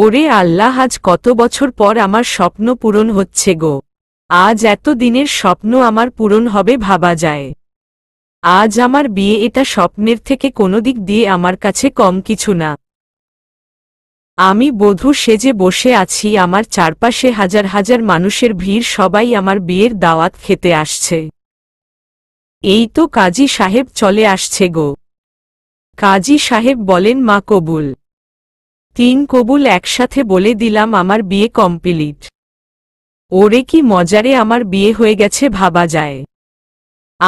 ওরে আল্লাহ আজ কত বছর পর আমার স্বপ্ন পূরণ হচ্ছে গো আজ এত দিনের স্বপ্ন আমার পূরণ হবে ভাবা যায় আজ আমার বিয়ে এটা স্বপ্নের থেকে কোনো দিক দিয়ে আমার কাছে কম কিছু না আমি বধূ সেজে বসে আছি আমার চারপাশে হাজার হাজার মানুষের ভিড় সবাই আমার বিয়ের দাওয়াত খেতে আসছে এই তো কাজী সাহেব চলে আসছে গো কাজী সাহেব বলেন মা কবুল তিন কবুল একসাথে বলে দিলাম আমার বিয়ে কমপ্লিট ওরে কি মজারে আমার বিয়ে হয়ে গেছে ভাবা যায়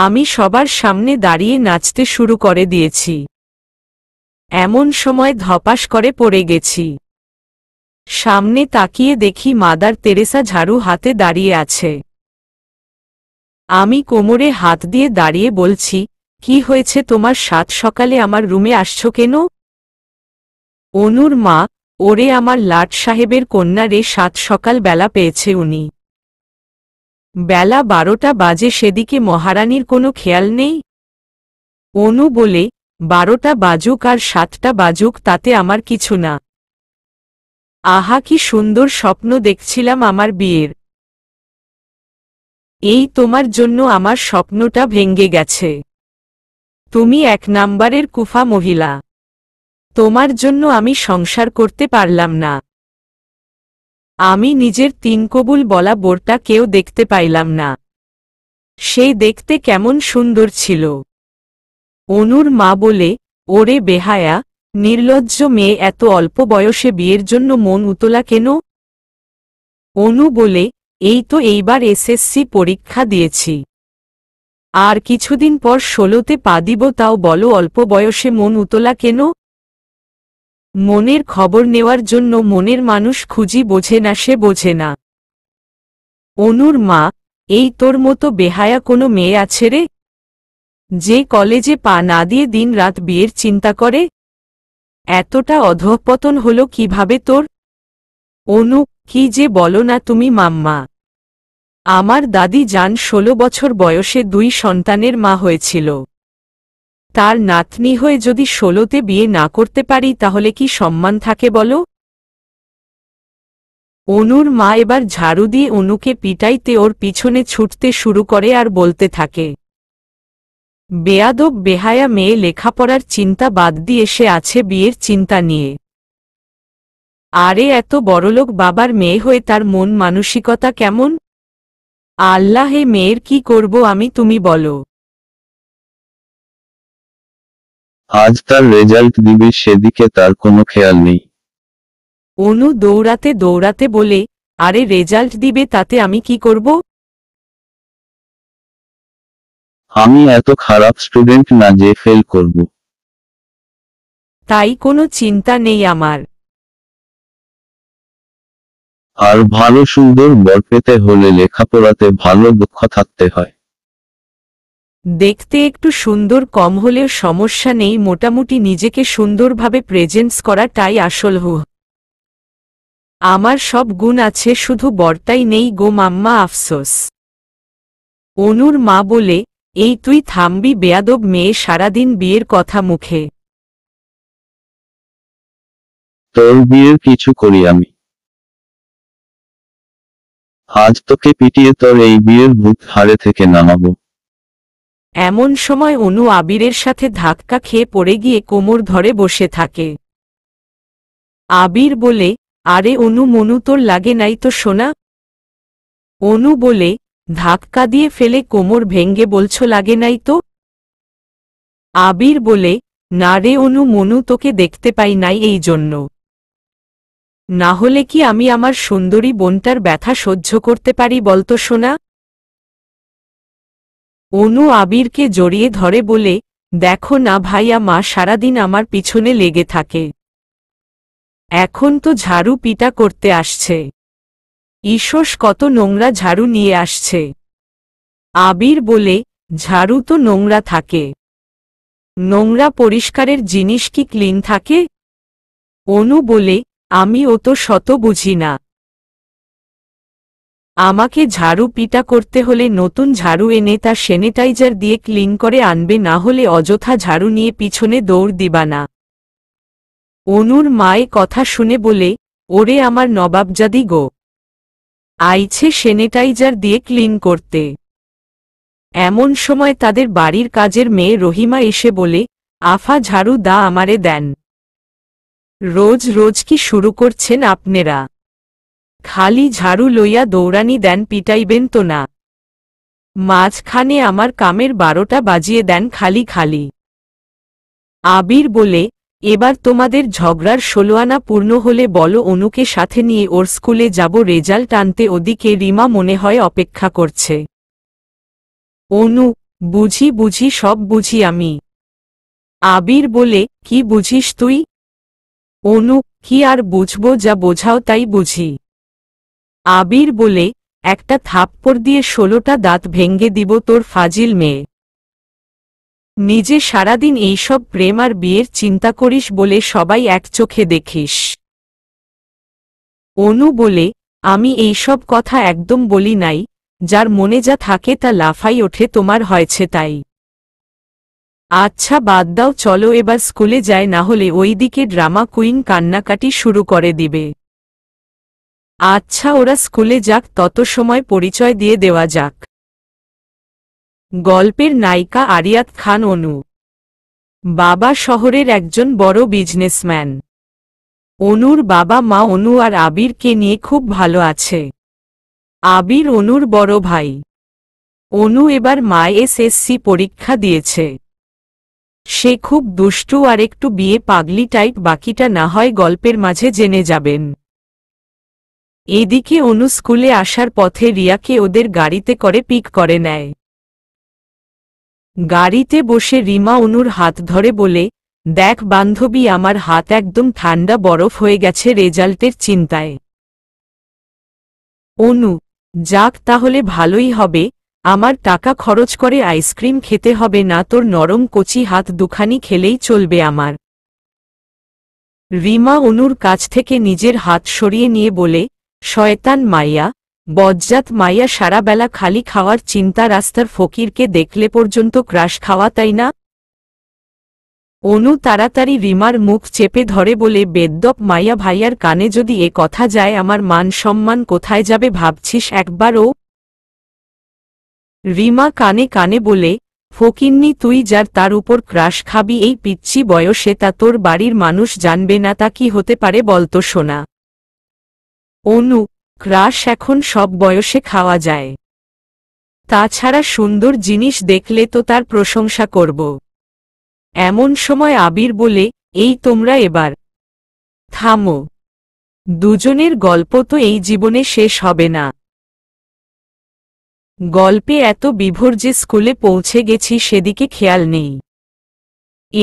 আমি সবার সামনে দাঁড়িয়ে নাচতে শুরু করে দিয়েছি এমন সময় ধপাস করে পড়ে গেছি সামনে তাকিয়ে দেখি মাদার তেরেসা ঝাড়ু হাতে দাঁড়িয়ে আছে আমি কোমরে হাত দিয়ে দাঁড়িয়ে বলছি কি হয়েছে তোমার সাত সকালে আমার রুমে আসছ কেন অনুর মা ওরে আমার লাট সাহেবের কন্যা রে সাত সকাল বেলা পেয়েছে উনি বেলা বারোটা বাজে সেদিকে মহারানীর কোনো খেয়াল নেই অনু বলে বারোটা বাজুক আর সাতটা বাজুক তাতে আমার কিছু না আহা কি সুন্দর স্বপ্ন দেখছিলাম আমার বিয়ের এই তোমার জন্য আমার স্বপ্নটা ভেঙ্গে গেছে তুমি এক নাম্বারের কুফা মহিলা তোমার জন্য আমি সংসার করতে পারলাম না আমি নিজের তিন কবুল বলা বোরটা কেউ দেখতে পাইলাম না সেই দেখতে কেমন সুন্দর ছিল অনুর মা বলে ওরে বেহায়া নির্লজ্জ মেয়ে এত অল্প বয়সে বিয়ের জন্য মন উতলা কেন অনু বলে এই তো এইবার এসএসসি পরীক্ষা দিয়েছি আর কিছুদিন পর ষোলোতে পা দিব তাও বলো অল্প বয়সে মন উতলা কেন মনের খবর নেওয়ার জন্য মনের মানুষ খুঁজি বোঝে না সে বোঝে না অনুর মা এই তোর মতো বেহায়া কোনো মেয়ে আছে রে যে কলেজে পা না দিয়ে দিন রাত বিয়ের চিন্তা করে এতটা অধঃপতন হল কিভাবে তোর অনু কি যে বলো না তুমি মাম্মা আমার দাদি যান ষোলো বছর বয়সে দুই সন্তানের মা হয়েছিল তার নাতনি হয়ে যদি ষোলোতে বিয়ে না করতে পারি তাহলে কি সম্মান থাকে বলো অনুর মা এবার ঝাড়ু দিয়ে অনুকে পিটাইতে ওর পিছনে ছুটতে শুরু করে আর বলতে থাকে বেয়াদব বেহায়া মেয়ে লেখাপড়ার চিন্তা বাদ দিয়ে সে আছে বিয়ের চিন্তা নিয়ে আরে এত বড়লোক বাবার মেয়ে হয়ে তার মন মানসিকতা কেমন আল্লাহে মেয়ের কি করব আমি তুমি বলো আজ তার রেজাল্ট দিবে সেদিকে তার কোনো খেয়াল নেই অনু দৌড়াতে দৌড়াতে বলে আরে রেজাল্ট দিবে তাতে আমি কি করব আমি এত খারাপ স্টুডেন্ট না যে ফেল করব তাই কোনো চিন্তা নেই আমার আর ভালো সুন্দর বর পেতে হলে লেখাপড়াতে ভালো দক্ষ থাকতে হয় দেখতে একটু সুন্দর কম হলেও সমস্যা নেই মোটামুটি নিজেকে সুন্দরভাবে প্রেজেন্স করাটাই আসল হু আমার সব গুণ আছে শুধু বর্তাই নেই গো মাম্মা আফসোস অনুর মা বলে এই তুই থামবি বেয়াদব মেয়ে সারাদিন বিয়ের কথা মুখে তোর বিয়ের কিছু করি আমি আজ তোকে পিটিয়ে তোর এই বিয়ের ভূত হারে থেকে নামাবো এমন সময় অনু আবিরের সাথে ধাক্কা খেয়ে পড়ে গিয়ে কোমর ধরে বসে থাকে আবির বলে আরে অনু মনু তোর লাগে নাই তো সোনা অনু বলে ধাক্কা দিয়ে ফেলে কোমর ভেঙ্গে বলছ লাগে নাই তো আবির বলে না রে অনু মনু তোকে দেখতে পাই নাই এই জন্য না হলে কি আমি আমার সুন্দরী বোনটার ব্যথা সহ্য করতে পারি বলতো সোনা অনু আবিরকে জড়িয়ে ধরে বলে দেখো না ভাইয়া মা সারাদিন আমার পিছনে লেগে থাকে এখন তো ঝাড়ু পিটা করতে আসছে ঈশস কত নোংরা ঝাড়ু নিয়ে আসছে আবির বলে ঝাড়ু তো নোংরা থাকে নোংরা পরিষ্কারের জিনিস কি ক্লিন থাকে অনু বলে আমি ও তো শত বুঝি না আমাকে ঝাড়ু পিটা করতে হলে নতুন ঝাড়ু এনে তা স্যানিটাইজার দিয়ে ক্লিন করে আনবে না হলে অযথা ঝাড়ু নিয়ে পিছনে দৌড় দিবা না অনুর মায়ে কথা শুনে বলে ওরে আমার নবাবজাদি গো আইছে স্যানিটাইজার দিয়ে ক্লিন করতে এমন সময় তাদের বাড়ির কাজের মেয়ে রহিমা এসে বলে আফা ঝাড়ু দা আমারে দেন রোজ রোজ কি শুরু করছেন আপনারা খালি ঝাড়ু লইয়া দৌড়ানি দেন পিটাইবেন তো না মাঝখানে আমার কামের বারোটা বাজিয়ে দেন খালি খালি আবির বলে এবার তোমাদের ঝগড়ার ষোলোয়ানা পূর্ণ হলে বলো অনুকে সাথে নিয়ে ওর স্কুলে যাব রেজাল্ট আনতে ওদিকে রিমা মনে হয় অপেক্ষা করছে অনু বুঝি বুঝি সব বুঝি আমি আবির বলে কি বুঝিস তুই অনু কি আর বুঝবো যা বোঝাও তাই বুঝি আবির বলে একটা থাপ্পড় দিয়ে ষোলোটা দাঁত ভেঙ্গে দিব তোর ফাজিল মেয়ে নিজে সারাদিন এইসব প্রেম আর বিয়ের চিন্তা করিস বলে সবাই এক চোখে দেখিস অনু বলে আমি এইসব কথা একদম বলি নাই যার মনে যা থাকে তা লাফাই ওঠে তোমার হয়েছে তাই আচ্ছা বাদ দাও চলো এবার স্কুলে যায় না হলে ওই দিকে ড্রামা কুইন কান্নাকাটি শুরু করে দিবে আচ্ছা ওরা স্কুলে যাক তত সময় পরিচয় দিয়ে দেওয়া যাক গল্পের নায়িকা আরিয়াত খান অনু বাবা শহরের একজন বড় বিজনেসম্যান অনুর বাবা মা অনু আর আবিরকে নিয়ে খুব ভালো আছে আবির অনুর বড় ভাই অনু এবার মা এসএসসি পরীক্ষা দিয়েছে সে খুব দুষ্টু আর একটু বিয়ে পাগলি টাইপ বাকিটা না হয় গল্পের মাঝে জেনে যাবেন এদিকে অনু স্কুলে আসার পথে রিয়াকে ওদের গাড়িতে করে পিক করে নেয় গাড়িতে বসে রিমা অনুর হাত ধরে বলে দেখ বান্ধবী আমার হাত একদম ঠান্ডা বরফ হয়ে গেছে রেজাল্টের চিন্তায় অনু যাক তাহলে ভালোই হবে আমার টাকা খরচ করে আইসক্রিম খেতে হবে না তোর নরম কচি হাত দুখানি খেলেই চলবে আমার রিমা অনুর কাছ থেকে নিজের হাত সরিয়ে নিয়ে বলে শয়তান মাইয়া বজ্জাত মাইয়া সারা বেলা খালি খাওয়ার চিন্তা রাস্তার ফকিরকে দেখলে পর্যন্ত ক্রাশ খাওয়া তাই না অনু তাড়াতাড়ি রিমার মুখ চেপে ধরে বলে বেদ্যপ মাইয়া ভাইয়ার কানে যদি এ কথা যায় আমার মান সম্মান কোথায় যাবে ভাবছিস একবারও রিমা কানে কানে বলে ফকিন্নি তুই যার তার উপর ক্রাশ খাবি এই পিচ্ছি বয়সে তা তোর বাড়ির মানুষ জানবে না তা কি হতে পারে বলতো সোনা অনু ক্রাশ এখন সব বয়সে খাওয়া যায় তাছাড়া সুন্দর জিনিস দেখলে তো তার প্রশংসা করব এমন সময় আবির বলে এই তোমরা এবার থামো দুজনের গল্প তো এই জীবনে শেষ হবে না গল্পে এত বিভোর যে স্কুলে পৌঁছে গেছি সেদিকে খেয়াল নেই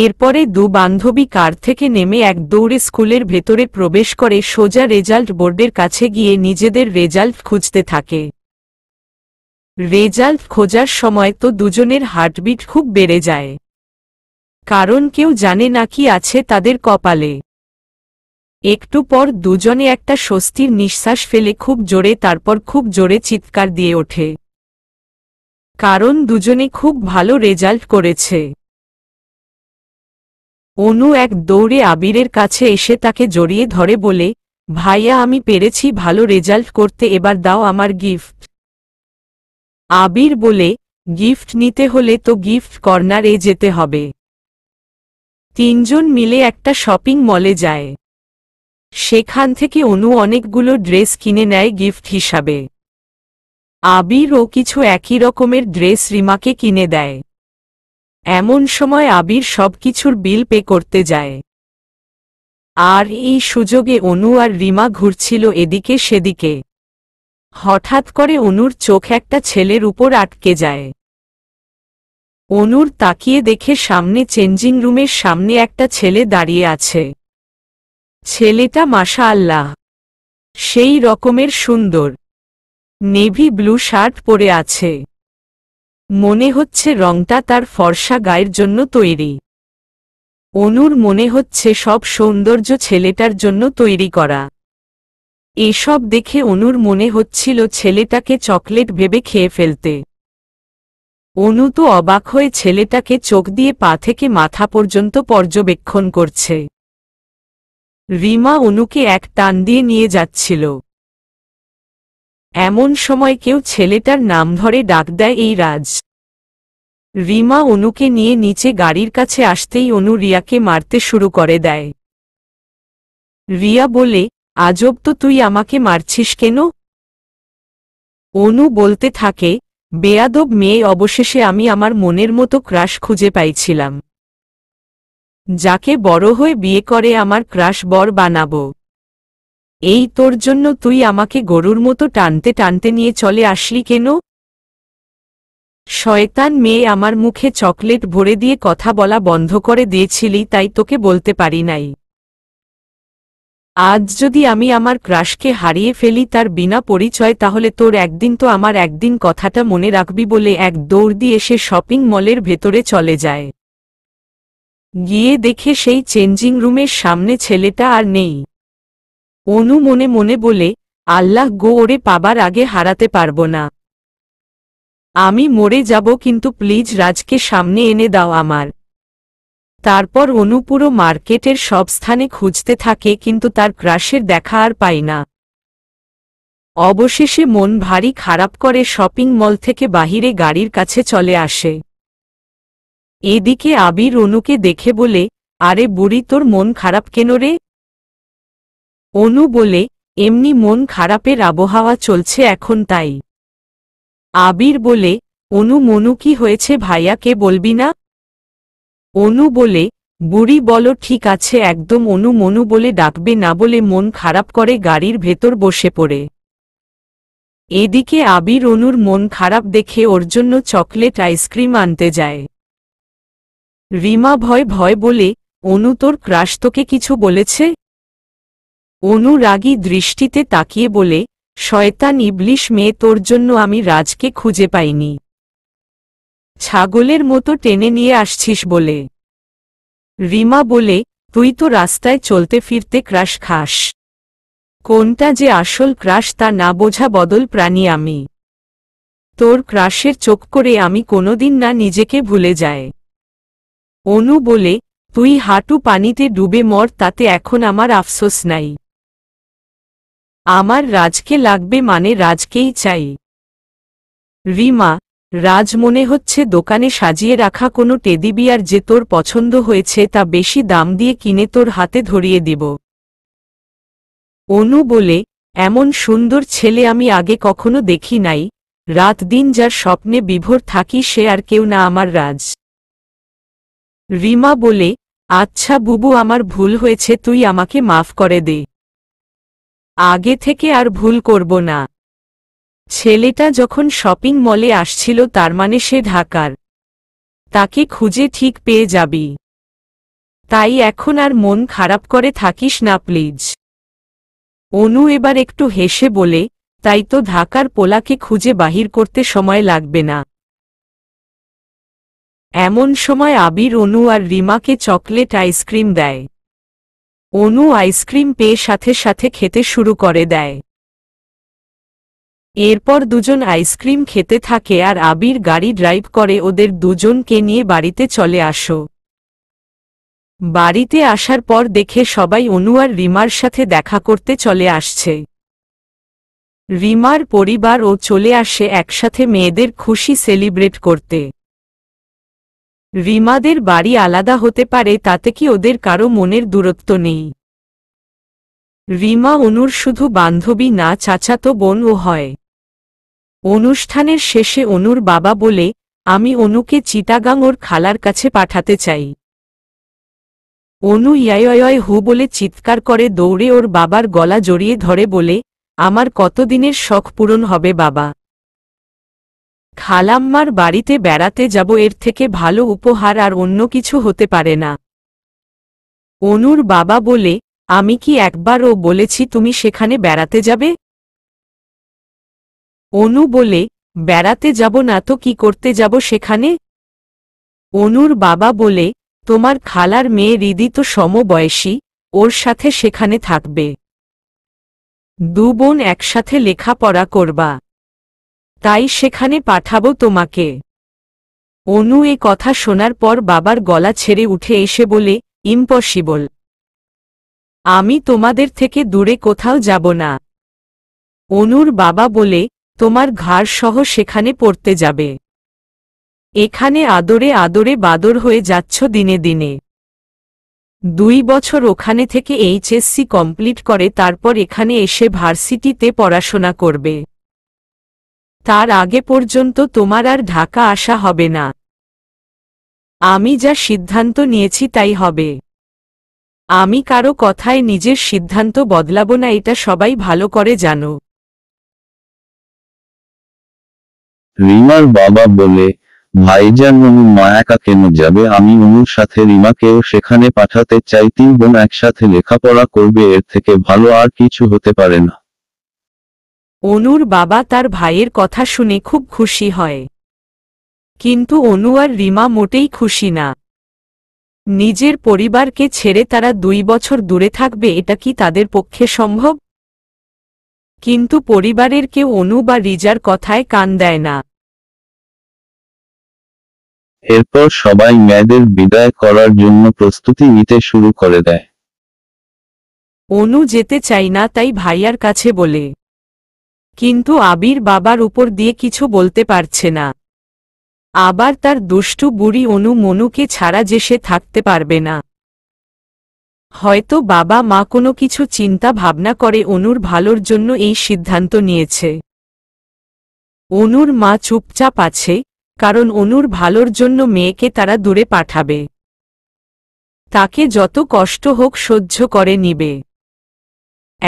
এরপরে দু বান্ধবী কার থেকে নেমে এক দৌড়ে স্কুলের ভেতরে প্রবেশ করে সোজা রেজাল্ট বোর্ডের কাছে গিয়ে নিজেদের রেজাল্ট খুঁজতে থাকে রেজাল্ট খোঁজার সময় তো দুজনের হার্টবিট খুব বেড়ে যায় কারণ কেউ জানে না কি আছে তাদের কপালে একটু পর দুজনে একটা স্বস্তির নিঃশ্বাস ফেলে খুব জোরে তারপর খুব জোরে চিৎকার দিয়ে ওঠে কারণ দুজনে খুব ভালো রেজাল্ট করেছে অনু এক দৌড়ে আবিরের কাছে এসে তাকে জড়িয়ে ধরে বলে ভাইয়া আমি পেরেছি ভালো রেজাল্ট করতে এবার দাও আমার গিফট আবির বলে গিফট নিতে হলে তো গিফট কর্নারে যেতে হবে তিনজন মিলে একটা শপিং মলে যায় সেখান থেকে অনু অনেকগুলো ড্রেস কিনে নেয় গিফট হিসাবে আবিরও কিছু একই রকমের ড্রেস রিমাকে কিনে দেয় এমন সময় আবির সবকিছুর বিল পে করতে যায় আর এই সুযোগে অনু আর রিমা ঘুরছিল এদিকে সেদিকে হঠাৎ করে অনুর চোখ একটা ছেলের উপর আটকে যায় অনুর তাকিয়ে দেখে সামনে চেঞ্জিং রুমের সামনে একটা ছেলে দাঁড়িয়ে আছে ছেলেটা মাশা আল্লাহ সেই রকমের সুন্দর নেভি ব্লু শার্ট পরে আছে মনে হচ্ছে রংটা তার ফর্সা গায়ের জন্য তৈরি অনুর মনে হচ্ছে সব সৌন্দর্য ছেলেটার জন্য তৈরি করা এসব দেখে অনুর মনে হচ্ছিল ছেলেটাকে চকলেট ভেবে খেয়ে ফেলতে অনু তো অবাক হয়ে ছেলেটাকে চোখ দিয়ে পা থেকে মাথা পর্যন্ত পর্যবেক্ষণ করছে রিমা অনুকে এক টান দিয়ে নিয়ে যাচ্ছিল এমন সময় কেউ ছেলেটার নাম ধরে ডাক দেয় এই রাজ রিমা অনুকে নিয়ে নিচে গাড়ির কাছে আসতেই অনু রিয়াকে মারতে শুরু করে দেয় রিয়া বলে আজব তো তুই আমাকে মারছিস কেন অনু বলতে থাকে বেয়াদব মেয়ে অবশেষে আমি আমার মনের মতো ক্রাশ খুঁজে পাইছিলাম যাকে বড় হয়ে বিয়ে করে আমার ক্রাশ বর বানাবো এই তোর জন্য তুই আমাকে গরুর মতো টানতে টানতে নিয়ে চলে আসলি কেন শয়তান মেয়ে আমার মুখে চকলেট ভরে দিয়ে কথা বলা বন্ধ করে দিয়েছিলি তাই তোকে বলতে পারি নাই আজ যদি আমি আমার ক্রাশকে হারিয়ে ফেলি তার বিনা পরিচয় তাহলে তোর একদিন তো আমার একদিন কথাটা মনে রাখবি বলে এক দৌড় দিয়ে সে শপিং মলের ভেতরে চলে যায় গিয়ে দেখে সেই চেঞ্জিং রুমের সামনে ছেলেটা আর নেই অনু মনে মনে বলে আল্লাহ গো ওরে পাবার আগে হারাতে পারব না আমি মরে যাব কিন্তু প্লিজ রাজকে সামনে এনে দাও আমার তারপর অনু পুরো মার্কেটের সব স্থানে খুঁজতে থাকে কিন্তু তার ক্রাশের দেখা আর পাই না অবশেষে মন ভারী খারাপ করে শপিং মল থেকে বাহিরে গাড়ির কাছে চলে আসে এদিকে আবির অনুকে দেখে বলে আরে বুড়ি তোর মন খারাপ কেন রে অনু বলে এমনি মন খারাপের আবহাওয়া চলছে এখন তাই আবির বলে অনু মনু কি হয়েছে ভাইয়াকে বলবি না অনু বলে বুড়ি বলো ঠিক আছে একদম অনু মনু বলে ডাকবে না বলে মন খারাপ করে গাড়ির ভেতর বসে পড়ে এদিকে আবির অনুর মন খারাপ দেখে ওর জন্য চকলেট আইসক্রিম আনতে যায় রিমা ভয় ভয় বলে অনু তোর ক্রাশ তোকে কিছু বলেছে অনুরাগী দৃষ্টিতে তাকিয়ে বলে শয়তান ইবলিশ মেয়ে তোর জন্য আমি রাজকে খুঁজে পাইনি ছাগলের মতো টেনে নিয়ে আসছিস বলে রিমা বলে তুই তো রাস্তায় চলতে ফিরতে ক্রাশ খাস কোনটা যে আসল ক্রাশ তা না বোঝা বদল প্রাণী আমি তোর ক্রাশের চোখ করে আমি কোনোদিন না নিজেকে ভুলে যায় অনু বলে তুই হাঁটু পানিতে ডুবে মর তাতে এখন আমার আফসোস নাই আমার রাজকে লাগবে মানে রাজকেই চাই রিমা রাজ মনে হচ্ছে দোকানে সাজিয়ে রাখা কোনো টেদিবিয়ার যে তোর পছন্দ হয়েছে তা বেশি দাম দিয়ে কিনে তোর হাতে ধরিয়ে দিব অনু বলে এমন সুন্দর ছেলে আমি আগে কখনো দেখি নাই রাত দিন যার স্বপ্নে বিভোর থাকি সে আর কেউ না আমার রাজ রিমা বলে আচ্ছা বুবু আমার ভুল হয়েছে তুই আমাকে মাফ করে দে আগে থেকে আর ভুল করব না ছেলেটা যখন শপিং মলে আসছিল তার মানে সে ঢাকার তাকে খুঁজে ঠিক পেয়ে যাবি তাই এখন আর মন খারাপ করে থাকিস না প্লিজ অনু এবার একটু হেসে বলে তাই তো ঢাকার পোলাকে খুঁজে বাহির করতে সময় লাগবে না এমন সময় আবির অনু আর রিমাকে চকলেট আইসক্রিম দেয় অনু আইসক্রিম পেয়ে সাথে সাথে খেতে শুরু করে দেয় এরপর দুজন আইসক্রিম খেতে থাকে আর আবির গাড়ি ড্রাইভ করে ওদের দুজনকে নিয়ে বাড়িতে চলে আসো বাড়িতে আসার পর দেখে সবাই অনু আর রিমার সাথে দেখা করতে চলে আসছে রিমার পরিবার ও চলে আসে একসাথে মেয়েদের খুশি সেলিব্রেট করতে রিমাদের বাড়ি আলাদা হতে পারে তাতে কি ওদের কারো মনের দূরত্ব নেই রিমা অনুর শুধু বান্ধবী না চাচাতো বোনও হয় অনুষ্ঠানের শেষে অনুর বাবা বলে আমি অনুকে চিতাগাং ওর খালার কাছে পাঠাতে চাই অনু ইয়ায়য় হু বলে চিৎকার করে দৌড়ে ওর বাবার গলা জড়িয়ে ধরে বলে আমার কতদিনের শখ পূরণ হবে বাবা খালাম্মার বাড়িতে বেড়াতে যাব এর থেকে ভালো উপহার আর অন্য কিছু হতে পারে না অনুর বাবা বলে আমি কি একবারও বলেছি তুমি সেখানে বেড়াতে যাবে অনু বলে বেড়াতে যাব না তো কি করতে যাব সেখানে অনুর বাবা বলে তোমার খালার মেয়ে রিদি তো সমবয়সী ওর সাথে সেখানে থাকবে দু বোন একসাথে লেখাপড়া করবা তাই সেখানে পাঠাবো তোমাকে অনু এ কথা শোনার পর বাবার গলা ছেড়ে উঠে এসে বলে ইম্পসিবল আমি তোমাদের থেকে দূরে কোথাও যাব না অনুর বাবা বলে তোমার ঘাড় সহ সেখানে পড়তে যাবে এখানে আদরে আদরে বাদর হয়ে যাচ্ছ দিনে দিনে দুই বছর ওখানে থেকে এইচএসসি কমপ্লিট করে তারপর এখানে এসে ভার্সিটিতে পড়াশোনা করবে তার আগে পর্যন্ত তোমার আর ঢাকা আসা হবে না আমি যা সিদ্ধান্ত নিয়েছি তাই হবে আমি কারো কথায় নিজের সিদ্ধান্ত বদলাব না এটা সবাই ভালো করে জানো রিমার বাবা বলে ভাইজান অনু মায়াকা কেন যাবে আমি অনুর সাথে রিমাকেও সেখানে পাঠাতে চাই তিন বোন একসাথে লেখাপড়া করবে এর থেকে ভালো আর কিছু হতে পারে না অনুর বাবা তার ভাইয়ের কথা শুনে খুব খুশি হয় কিন্তু অনু আর রিমা মোটেই খুশি না নিজের পরিবারকে ছেড়ে তারা দুই বছর দূরে থাকবে এটা কি তাদের পক্ষে সম্ভব কিন্তু পরিবারের কেউ অনু বা রিজার কথায় কান দেয় না এরপর সবাই মেয়েদের বিদায় করার জন্য প্রস্তুতি নিতে শুরু করে দেয় অনু যেতে চাই না তাই ভাইয়ার কাছে বলে কিন্তু আবির বাবার উপর দিয়ে কিছু বলতে পারছে না আবার তার দুষ্টু বুড়ি অনু মনুকে ছাড়া যে সে থাকতে পারবে না হয়তো বাবা মা কোনো কিছু চিন্তা ভাবনা করে অনুর ভালোর জন্য এই সিদ্ধান্ত নিয়েছে অনুর মা চুপচাপ আছে কারণ অনুর ভালোর জন্য মেয়েকে তারা দূরে পাঠাবে তাকে যত কষ্ট হোক সহ্য করে নিবে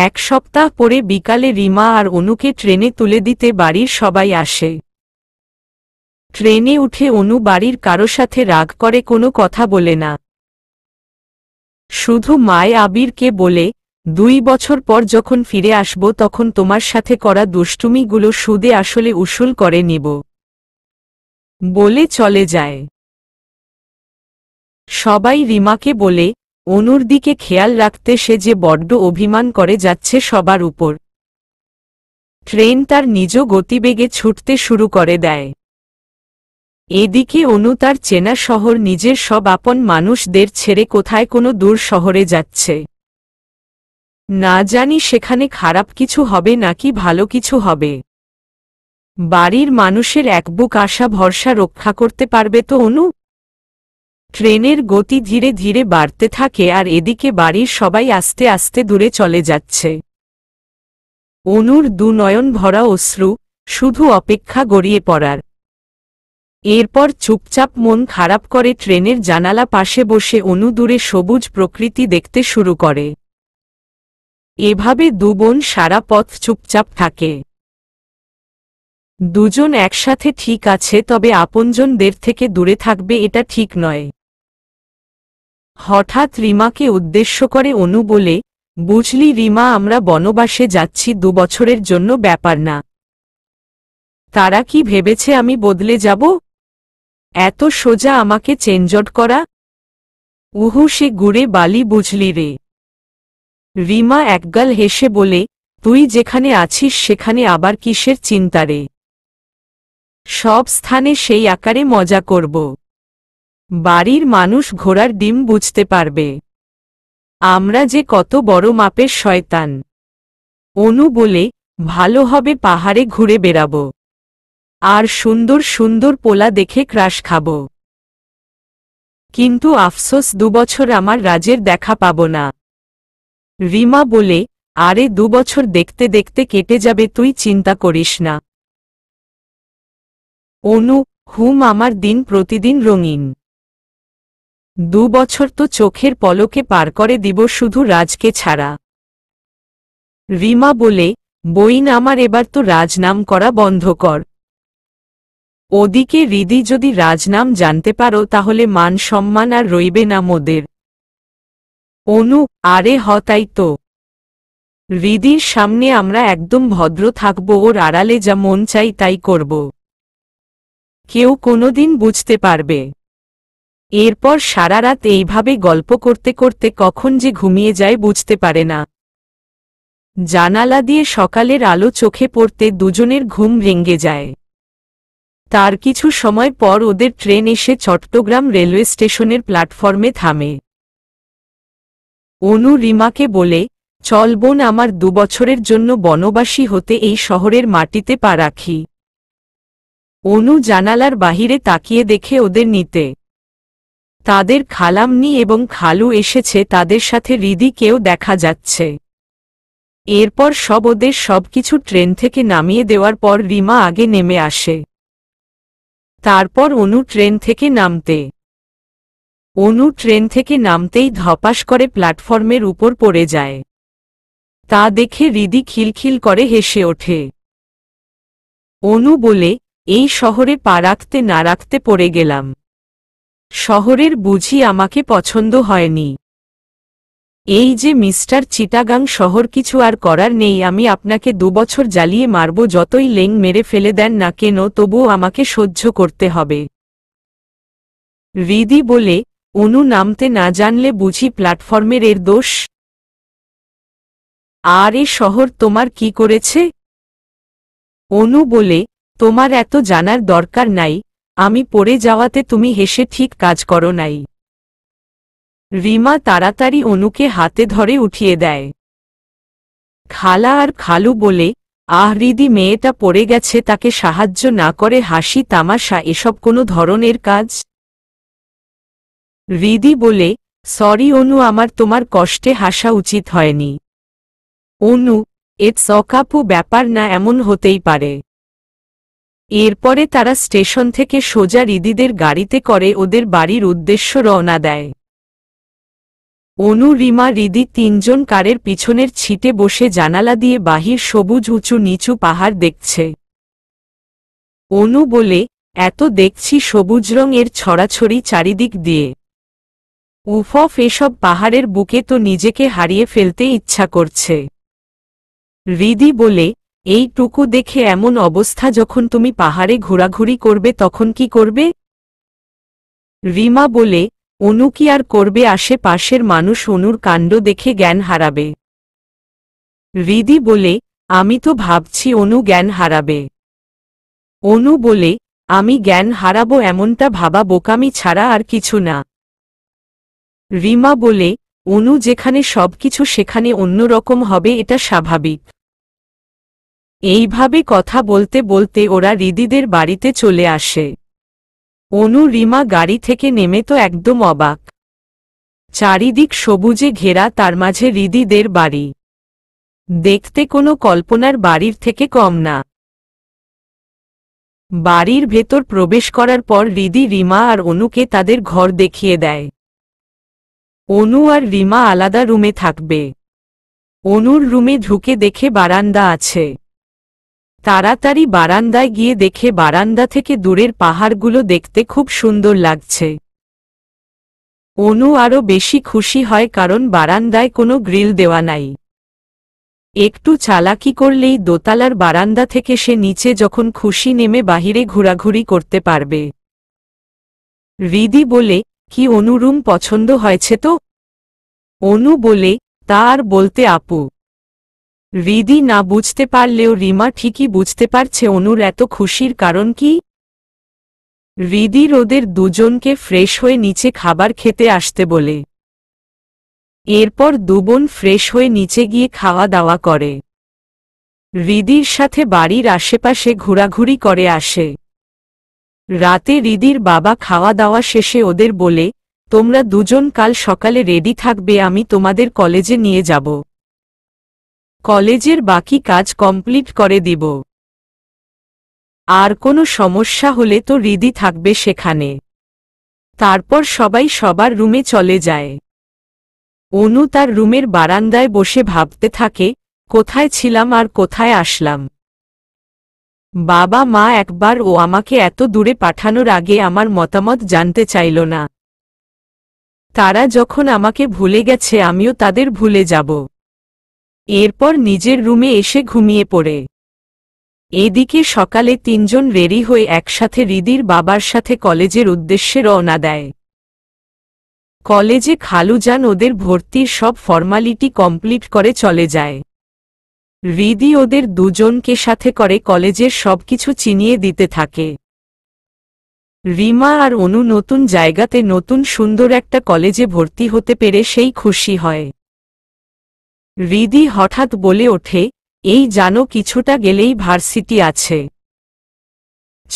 এক সপ্তাহ পরে বিকালে রিমা আর অনুকে ট্রেনে তুলে দিতে বাড়ির সবাই আসে ট্রেনে উঠে অনু বাড়ির কারো সাথে রাগ করে কোনো কথা বলে না শুধু মায় আবিরকে বলে দুই বছর পর যখন ফিরে আসব তখন তোমার সাথে করা দুষ্টুমিগুলো সুদে আসলে উসুল করে নিব বলে চলে যায় সবাই রিমাকে বলে অনুর দিকে খেয়াল রাখতে সে যে বড্ড অভিমান করে যাচ্ছে সবার উপর ট্রেন তার নিজ গতিবেগে ছুটতে শুরু করে দেয় এদিকে অনু তার চেনা শহর নিজের সব আপন মানুষদের ছেড়ে কোথায় কোনো দূর শহরে যাচ্ছে না জানি সেখানে খারাপ কিছু হবে নাকি ভালো কিছু হবে বাড়ির মানুষের এক বুক আশা ভরসা রক্ষা করতে পারবে তো অনু ট্রেনের গতি ধীরে ধীরে বাড়তে থাকে আর এদিকে বাড়ির সবাই আস্তে আস্তে দূরে চলে যাচ্ছে অনুর নয়ন ভরা অশ্রু শুধু অপেক্ষা গড়িয়ে পড়ার এরপর চুপচাপ মন খারাপ করে ট্রেনের জানালা পাশে বসে অনু দূরে সবুজ প্রকৃতি দেখতে শুরু করে এভাবে দুবোন সারা পথ চুপচাপ থাকে দুজন একসাথে ঠিক আছে তবে আপনজনদের থেকে দূরে থাকবে এটা ঠিক নয় হঠাৎ রিমাকে উদ্দেশ্য করে অনু বলে বুঝলি রিমা আমরা বনবাসে যাচ্ছি দুবছরের জন্য ব্যাপার না তারা কি ভেবেছে আমি বদলে যাব এত সোজা আমাকে চেঞ্জট করা উহু সে গুড়ে বালি বুঝলি রে রিমা একগাল হেসে বলে তুই যেখানে আছিস সেখানে আবার কিসের চিন্তা রে সব স্থানে সেই আকারে মজা করব বাড়ির মানুষ ঘোড়ার ডিম বুঝতে পারবে আমরা যে কত বড় মাপের শয়তান অনু বলে ভালো হবে পাহাড়ে ঘুরে বেড়াব আর সুন্দর সুন্দর পোলা দেখে ক্রাশ খাব কিন্তু আফসোস দুবছর আমার রাজের দেখা পাব না রিমা বলে আরে দুবছর দেখতে দেখতে কেটে যাবে তুই চিন্তা করিস না অনু হুম আমার দিন প্রতিদিন রঙিন দু বছর তো চোখের পলকে পার করে দিব শুধু রাজকে ছাড়া রিমা বলে বইন আমার এবার তো রাজনাম করা বন্ধ কর ওদিকে হৃদি যদি রাজনাম জানতে পারো তাহলে মান সম্মান আর রইবে না মোদের অনু আরে হতাই তো হৃদির সামনে আমরা একদম ভদ্র থাকব ওর আড়ালে যা মন চাই তাই করব কেউ কোনোদিন বুঝতে পারবে এরপর সারা রাত এইভাবে গল্প করতে করতে কখন যে ঘুমিয়ে যায় বুঝতে পারে না জানালা দিয়ে সকালের আলো চোখে পড়তে দুজনের ঘুম ভেঙ্গে যায় তার কিছু সময় পর ওদের ট্রেন এসে চট্টগ্রাম রেলওয়ে স্টেশনের প্ল্যাটফর্মে থামে অনু রিমাকে বলে চল বোন আমার দুবছরের জন্য বনবাসী হতে এই শহরের মাটিতে পা রাখি অনু জানালার বাহিরে তাকিয়ে দেখে ওদের নিতে তাদের খালামনি এবং খালু এসেছে তাদের সাথে রিদিকেও দেখা যাচ্ছে এরপর সব ওদের সবকিছু ট্রেন থেকে নামিয়ে দেওয়ার পর রিমা আগে নেমে আসে তারপর অনু ট্রেন থেকে নামতে অনু ট্রেন থেকে নামতেই ধপাস করে প্ল্যাটফর্মের উপর পড়ে যায় তা দেখে রিদি খিলখিল করে হেসে ওঠে অনু বলে এই শহরে পা রাখতে না রাখতে পড়ে গেলাম শহরের বুঝি আমাকে পছন্দ হয়নি এই যে মিস্টার চিটাগাং শহর কিছু আর করার নেই আমি আপনাকে দুবছর জ্বালিয়ে মারব যতই লেং মেরে ফেলে দেন না কেন তবুও আমাকে সহ্য করতে হবে রিদি বলে অনু নামতে না জানলে বুঝি প্ল্যাটফর্মের এর দোষ আর এ শহর তোমার কি করেছে অনু বলে তোমার এত জানার দরকার নাই আমি পড়ে যাওয়াতে তুমি হেসে ঠিক কাজ করো নাই রিমা তাড়াতাড়ি অনুকে হাতে ধরে উঠিয়ে দেয় খালা আর খালু বলে রিদি মেয়েটা পড়ে গেছে তাকে সাহায্য না করে হাসি তামাশা এসব কোনো ধরনের কাজ রিদি বলে সরি অনু আমার তোমার কষ্টে হাসা উচিত হয়নি অনু এটস অকাপু ব্যাপার না এমন হতেই পারে এরপরে তারা স্টেশন থেকে সোজা রিদিদের গাড়িতে করে ওদের বাড়ির উদ্দেশ্য রওনা দেয় অনু রিমা রিদি তিনজন কারের পিছনের ছিটে বসে জানালা দিয়ে বাহির সবুজ উঁচু নিচু পাহাড় দেখছে অনু বলে এত দেখছি সবুজ রঙের ছড়াছড়ি চারিদিক দিয়ে উফফ এসব পাহাড়ের বুকে তো নিজেকে হারিয়ে ফেলতে ইচ্ছা করছে রিদি বলে এইটুকু দেখে এমন অবস্থা যখন তুমি পাহাড়ে ঘোরাঘুরি করবে তখন কি করবে রিমা বলে অনু কি আর করবে আশেপাশের মানুষ অনুর কাণ্ড দেখে জ্ঞান হারাবে রিদি বলে আমি তো ভাবছি অনু জ্ঞান হারাবে অনু বলে আমি জ্ঞান হারাব এমনটা ভাবা বোকামি ছাড়া আর কিছু না রিমা বলে অনু যেখানে সব কিছু সেখানে অন্যরকম হবে এটা স্বাভাবিক এইভাবে কথা বলতে বলতে ওরা রিদিদের বাড়িতে চলে আসে অনু রিমা গাড়ি থেকে নেমে তো একদম অবাক চারিদিক সবুজে ঘেরা তার মাঝে রিদিদের বাড়ি দেখতে কোনো কল্পনার বাড়ির থেকে কম না বাড়ির ভেতর প্রবেশ করার পর রিদি রিমা আর অনুকে তাদের ঘর দেখিয়ে দেয় অনু আর রিমা আলাদা রুমে থাকবে অনুর রুমে ঢুকে দেখে বারান্দা আছে তাড়াতাড়ি বারান্দায় গিয়ে দেখে বারান্দা থেকে দূরের পাহাড়গুলো দেখতে খুব সুন্দর লাগছে অনু আরও বেশি খুশি হয় কারণ বারান্দায় কোনো গ্রিল দেওয়া নাই একটু চালাকি করলেই দোতালার বারান্দা থেকে সে নিচে যখন খুশি নেমে বাহিরে ঘোরাঘুরি করতে পারবে রিদি বলে কি অনুরুম পছন্দ হয়েছে তো অনু বলে তা আর বলতে আপু রিদি না বুঝতে পারলেও রিমা ঠিকই বুঝতে পারছে অনুর এত খুশির কারণ কি রিদি রোদের দুজনকে ফ্রেশ হয়ে নিচে খাবার খেতে আসতে বলে এরপর দুবন ফ্রেশ হয়ে নিচে গিয়ে খাওয়া দাওয়া করে রিদির সাথে বাড়ির আশেপাশে ঘোরাঘুরি করে আসে রাতে রিদির বাবা খাওয়া দাওয়া শেষে ওদের বলে তোমরা দুজন কাল সকালে রেডি থাকবে আমি তোমাদের কলেজে নিয়ে যাব কলেজের বাকি কাজ কমপ্লিট করে দিব আর কোনো সমস্যা হলে তো রিদি থাকবে সেখানে তারপর সবাই সবার রুমে চলে যায় অনু তার রুমের বারান্দায় বসে ভাবতে থাকে কোথায় ছিলাম আর কোথায় আসলাম বাবা মা একবার ও আমাকে এত দূরে পাঠানোর আগে আমার মতামত জানতে চাইল না তারা যখন আমাকে ভুলে গেছে আমিও তাদের ভুলে যাব এরপর নিজের রুমে এসে ঘুমিয়ে পড়ে এদিকে সকালে তিনজন রেডি হয়ে একসাথে রিদির বাবার সাথে কলেজের উদ্দেশ্যে রওনা দেয় কলেজে খালুজান ওদের ভর্তির সব ফর্মালিটি কমপ্লিট করে চলে যায় রিদি ওদের দুজনকে সাথে করে কলেজের সবকিছু চিনিয়ে দিতে থাকে রিমা আর অনু নতুন জায়গাতে নতুন সুন্দর একটা কলেজে ভর্তি হতে পেরে সেই খুশি হয় রিদি হঠাৎ বলে ওঠে এই জানো কিছুটা গেলেই ভার্সিটি আছে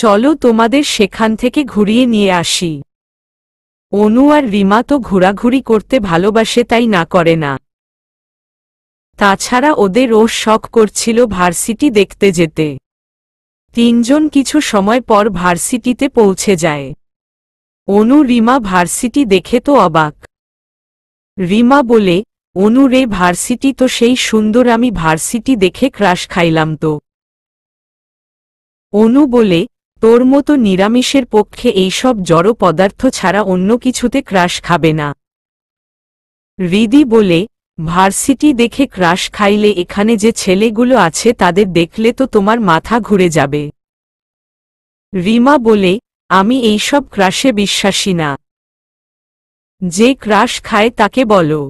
চলো তোমাদের সেখান থেকে ঘুরিয়ে নিয়ে আসি অনু আর রিমা তো ঘোরাঘুরি করতে ভালোবাসে তাই না করে না তাছাড়া ওদের ও শখ করছিল ভার্সিটি দেখতে যেতে তিনজন কিছু সময় পর ভার্সিটিতে পৌঁছে যায় অনু রিমা ভার্সিটি দেখে তো অবাক রিমা বলে অনু রে ভার্সিটি তো সেই সুন্দর আমি ভার্সিটি দেখে ক্রাশ খাইলাম তো অনু বলে তোর মতো নিরামিষের পক্ষে এইসব জড় পদার্থ ছাড়া অন্য কিছুতে ক্রাশ খাবে না রিদি বলে ভার্সিটি দেখে ক্রাশ খাইলে এখানে যে ছেলেগুলো আছে তাদের দেখলে তো তোমার মাথা ঘুরে যাবে রিমা বলে আমি এইসব ক্রাশে বিশ্বাসী না যে ক্রাশ খায় তাকে বলো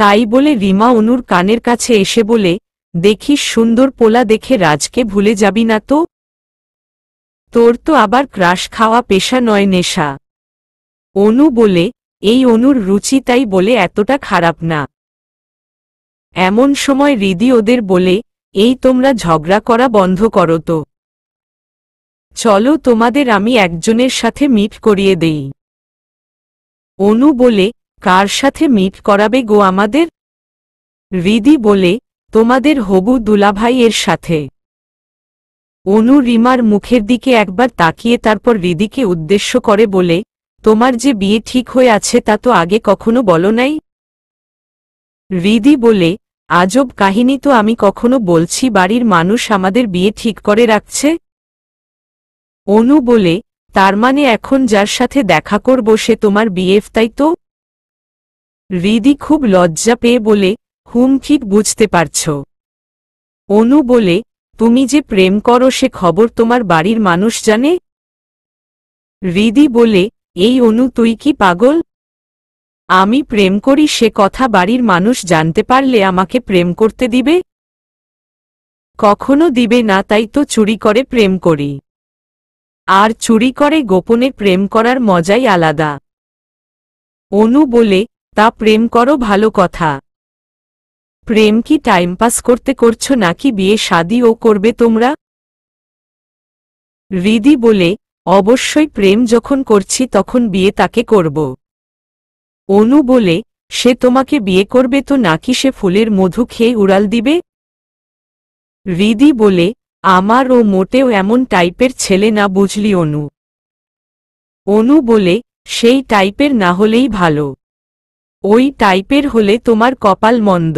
তাই বলে রিমা অনুর কানের কাছে এসে বলে দেখিস সুন্দর পোলা দেখে রাজকে ভুলে যাবি না তো তোর তো আবার ক্রাশ খাওয়া পেশা নয় নেশা অনু বলে এই অনুর রুচি তাই বলে এতটা খারাপ না এমন সময় রিদি ওদের বলে এই তোমরা ঝগড়া করা বন্ধ করো তো চলো তোমাদের আমি একজনের সাথে মিট করিয়ে দেই অনু বলে কার সাথে মিট করাবে গো আমাদের রিদি বলে তোমাদের হবু দুলাভাই এর সাথে অনু রিমার মুখের দিকে একবার তাকিয়ে তারপর রিদিকে উদ্দেশ্য করে বলে তোমার যে বিয়ে ঠিক হয়ে আছে তা তো আগে কখনো বলো নাই রিদি বলে আজব কাহিনী তো আমি কখনো বলছি বাড়ির মানুষ আমাদের বিয়ে ঠিক করে রাখছে অনু বলে তার মানে এখন যার সাথে দেখা করব সে তোমার বিয়েফ তাই তো রিদি খুব লজ্জা পেয়ে বলে হুম বুঝতে পারছ অনু বলে তুমি যে প্রেম করো সে খবর তোমার বাড়ির মানুষ জানে রিদি বলে এই অনু তুই কি পাগল আমি প্রেম করি সে কথা বাড়ির মানুষ জানতে পারলে আমাকে প্রেম করতে দিবে কখনো দিবে না তাই তো চুরি করে প্রেম করি আর চুরি করে গোপনে প্রেম করার মজাই আলাদা অনু বলে তা প্রেম করো ভালো কথা প্রেম কি টাইম পাস করতে করছো নাকি বিয়ে ও করবে তোমরা রিদি বলে অবশ্যই প্রেম যখন করছি তখন বিয়ে তাকে করব অনু বলে সে তোমাকে বিয়ে করবে তো নাকি সে ফুলের মধু খেয়ে উড়াল দিবে রিদি বলে আমার ও মোটেও এমন টাইপের ছেলে না বুঝলি অনু অনু বলে সেই টাইপের না হলেই ভালো ওই টাইপের হলে তোমার কপাল মন্দ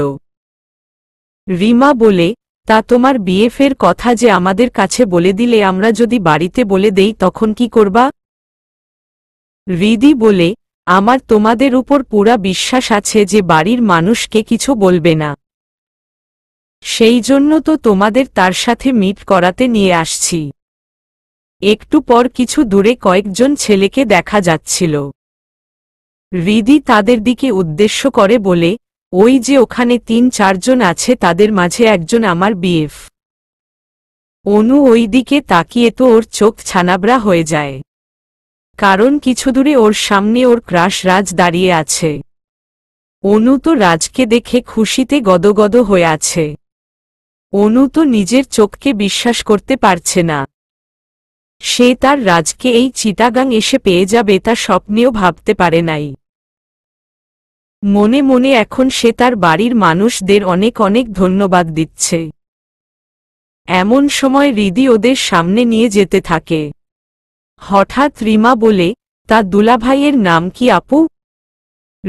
রিমা বলে তা তোমার বিএফের কথা যে আমাদের কাছে বলে দিলে আমরা যদি বাড়িতে বলে দেই তখন কি করবা রিদি বলে আমার তোমাদের উপর পুরা বিশ্বাস আছে যে বাড়ির মানুষকে কিছু বলবে না সেই জন্য তো তোমাদের তার সাথে মিট করাতে নিয়ে আসছি একটু পর কিছু দূরে কয়েকজন ছেলেকে দেখা যাচ্ছিল হৃদি তাদের দিকে উদ্দেশ্য করে বলে ওই যে ওখানে তিন চারজন আছে তাদের মাঝে একজন আমার বিএফ অনু ওই দিকে তাকিয়ে তো ওর চোখ ছানাবড়া হয়ে যায় কারণ কিছু দূরে ওর সামনে ওর ক্রাশ রাজ দাঁড়িয়ে আছে অনু তো রাজকে দেখে খুশিতে গদগদ হয়ে আছে অনু তো নিজের চোখকে বিশ্বাস করতে পারছে না সে তার রাজকে এই চিটাগাং এসে পেয়ে যাবে তা স্বপ্নেও ভাবতে পারে নাই মনে মনে এখন সে তার বাড়ির মানুষদের অনেক অনেক ধন্যবাদ দিচ্ছে এমন সময় রিদি ওদের সামনে নিয়ে যেতে থাকে হঠাৎ রিমা বলে তা দুলাভাইয়ের নাম কি আপু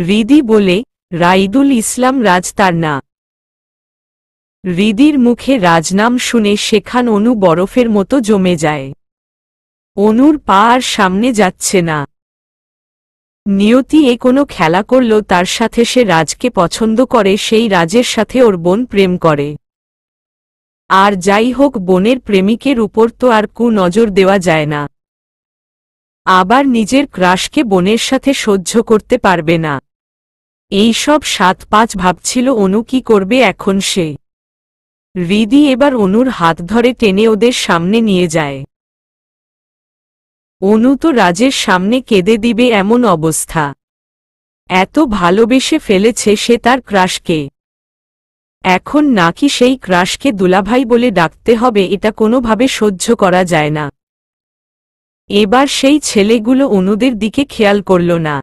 রিদি বলে রাইদুল ইসলাম রাজ তার না রিদির মুখে রাজনাম শুনে সেখান অনু বরফের মতো জমে যায় অনুর পা আর সামনে যাচ্ছে না নিয়তি এ কোনো খেলা করল তার সাথে সে রাজকে পছন্দ করে সেই রাজের সাথে ওর বোন প্রেম করে আর যাই হোক বোনের প্রেমিকের উপর তো আর কু নজর দেওয়া যায় না আবার নিজের ক্রাশকে বোনের সাথে সহ্য করতে পারবে না এই সব সাত পাঁচ ভাবছিল অনু কি করবে এখন সে রিদি এবার অনুর হাত ধরে টেনে ওদের সামনে নিয়ে যায় অনু তো রাজের সামনে কেঁদে দিবে এমন অবস্থা এত ভালোবেসে ফেলেছে সে তার ক্রাশকে এখন নাকি সেই ক্রাশকে দুলাভাই বলে ডাকতে হবে এটা কোনোভাবে সহ্য করা যায় না এবার সেই ছেলেগুলো অনুদের দিকে খেয়াল করল না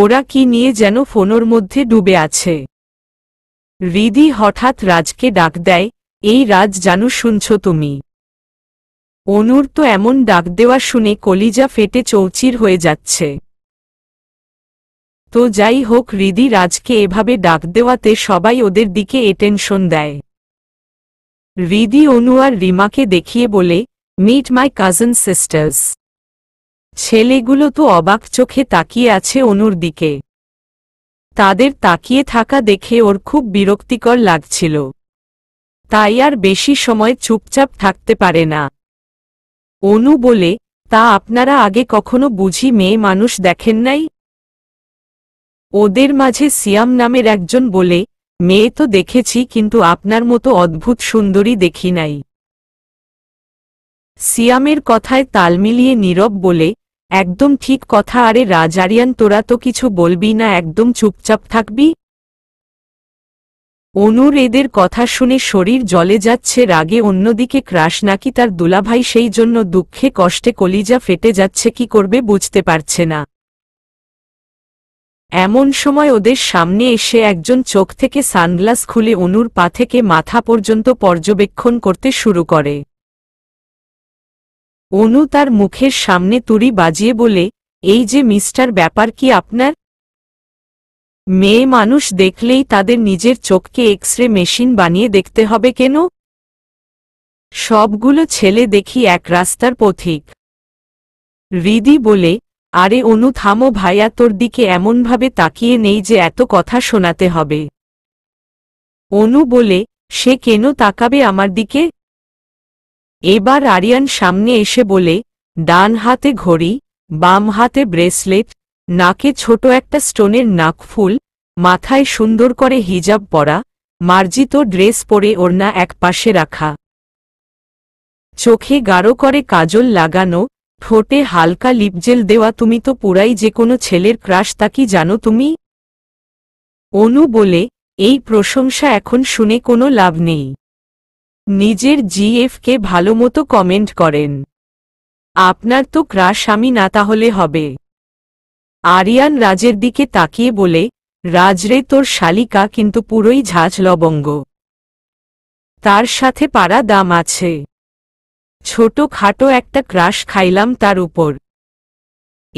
ওরা কি নিয়ে যেন ফোনর মধ্যে ডুবে আছে রিদি হঠাৎ রাজকে ডাক দেয় এই রাজ জানু শুনছ তুমি অনুর তো এমন ডাক দেওয়া শুনে কলিজা ফেটে চৌচির হয়ে যাচ্ছে তো যাই হোক হৃদি রাজকে এভাবে ডাক দেওয়াতে সবাই ওদের দিকে এটেনশন দেয় হৃদি অনু আর রিমাকে দেখিয়ে বলে মিট মাই কাজন সিস্টার্স ছেলেগুলো তো অবাক চোখে তাকিয়ে আছে অনুর দিকে তাদের তাকিয়ে থাকা দেখে ওর খুব বিরক্তিকর লাগছিল তাই আর বেশি সময় চুপচাপ থাকতে পারে না অনু বলে তা আপনারা আগে কখনো বুঝি মেয়ে মানুষ দেখেন নাই ওদের মাঝে সিয়াম নামের একজন বলে মেয়ে তো দেখেছি কিন্তু আপনার মতো অদ্ভুত সুন্দরী দেখি নাই সিয়ামের কথায় তাল মিলিয়ে নীরব বলে একদম ঠিক কথা আরে রাজারিয়ান তোরা তো কিছু বলবি না একদম চুপচাপ থাকবি অনুর এদের কথা শুনে শরীর জলে যাচ্ছে রাগে অন্যদিকে ক্রাশ নাকি তার দুলাভাই সেই জন্য দুঃখে কষ্টে কলিজা ফেটে যাচ্ছে কি করবে বুঝতে পারছে না এমন সময় ওদের সামনে এসে একজন চোখ থেকে সানগ্লাস খুলে অনুর পা থেকে মাথা পর্যন্ত পর্যবেক্ষণ করতে শুরু করে অনু তার মুখের সামনে তুড়ি বাজিয়ে বলে এই যে মিস্টার ব্যাপার কি আপনার মেয়ে মানুষ দেখলেই তাদের নিজের চোখকে এক্স রে মেশিন বানিয়ে দেখতে হবে কেন সবগুলো ছেলে দেখি এক রাস্তার পথিক রিদি বলে আরে অনু থামো ভাইয়া তোর দিকে এমনভাবে তাকিয়ে নেই যে এত কথা শোনাতে হবে অনু বলে সে কেন তাকাবে আমার দিকে এবার আরিয়ান সামনে এসে বলে ডান হাতে ঘড়ি বাম হাতে ব্রেসলেট নাকে ছোট একটা স্টোনের নাকফুল মাথায় সুন্দর করে হিজাব পরা মার্জিত ড্রেস পরে ওড়না এক পাশে রাখা চোখে গাঢ় করে কাজল লাগানো ঠোঁটে হালকা লিপজেল দেওয়া তুমি তো পুরাই যে কোনো ছেলের ক্রাশ তা কি জানো তুমি অনু বলে এই প্রশংসা এখন শুনে কোনো লাভ নেই নিজের জিএফকে ভালোমতো কমেন্ট করেন আপনার তো ক্রাশ আমি না তাহলে হবে আরিয়ান রাজের দিকে তাকিয়ে বলে রাজরে তোর শালিকা কিন্তু পুরোই ঝাঁজ লবঙ্গ তার সাথে পাড়া দাম আছে ছোট খাটো একটা ক্রাশ খাইলাম তার উপর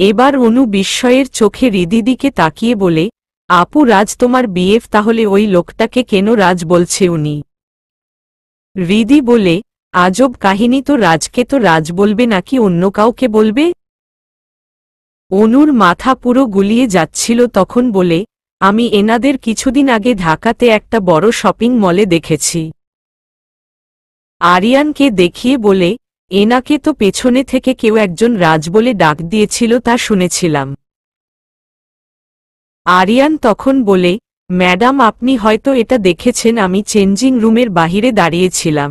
এবার অনু বিস্ময়ের চোখে রিদিদিকে তাকিয়ে বলে আপু রাজ তোমার বিএফ তাহলে ওই লোকটাকে কেন রাজ বলছে উনি রিদি বলে আজব কাহিনী তো রাজকে তো রাজ বলবে নাকি অন্য কাউকে বলবে অনুর মাথা পুরো গুলিয়ে যাচ্ছিল তখন বলে আমি এনাদের কিছুদিন আগে ঢাকাতে একটা বড় শপিং মলে দেখেছি আরিয়ানকে দেখিয়ে বলে এনাকে তো পেছনে থেকে কেউ একজন রাজ বলে ডাক দিয়েছিল তা শুনেছিলাম আরিয়ান তখন বলে ম্যাডাম আপনি হয়তো এটা দেখেছেন আমি চেঞ্জিং রুমের বাহিরে দাঁড়িয়েছিলাম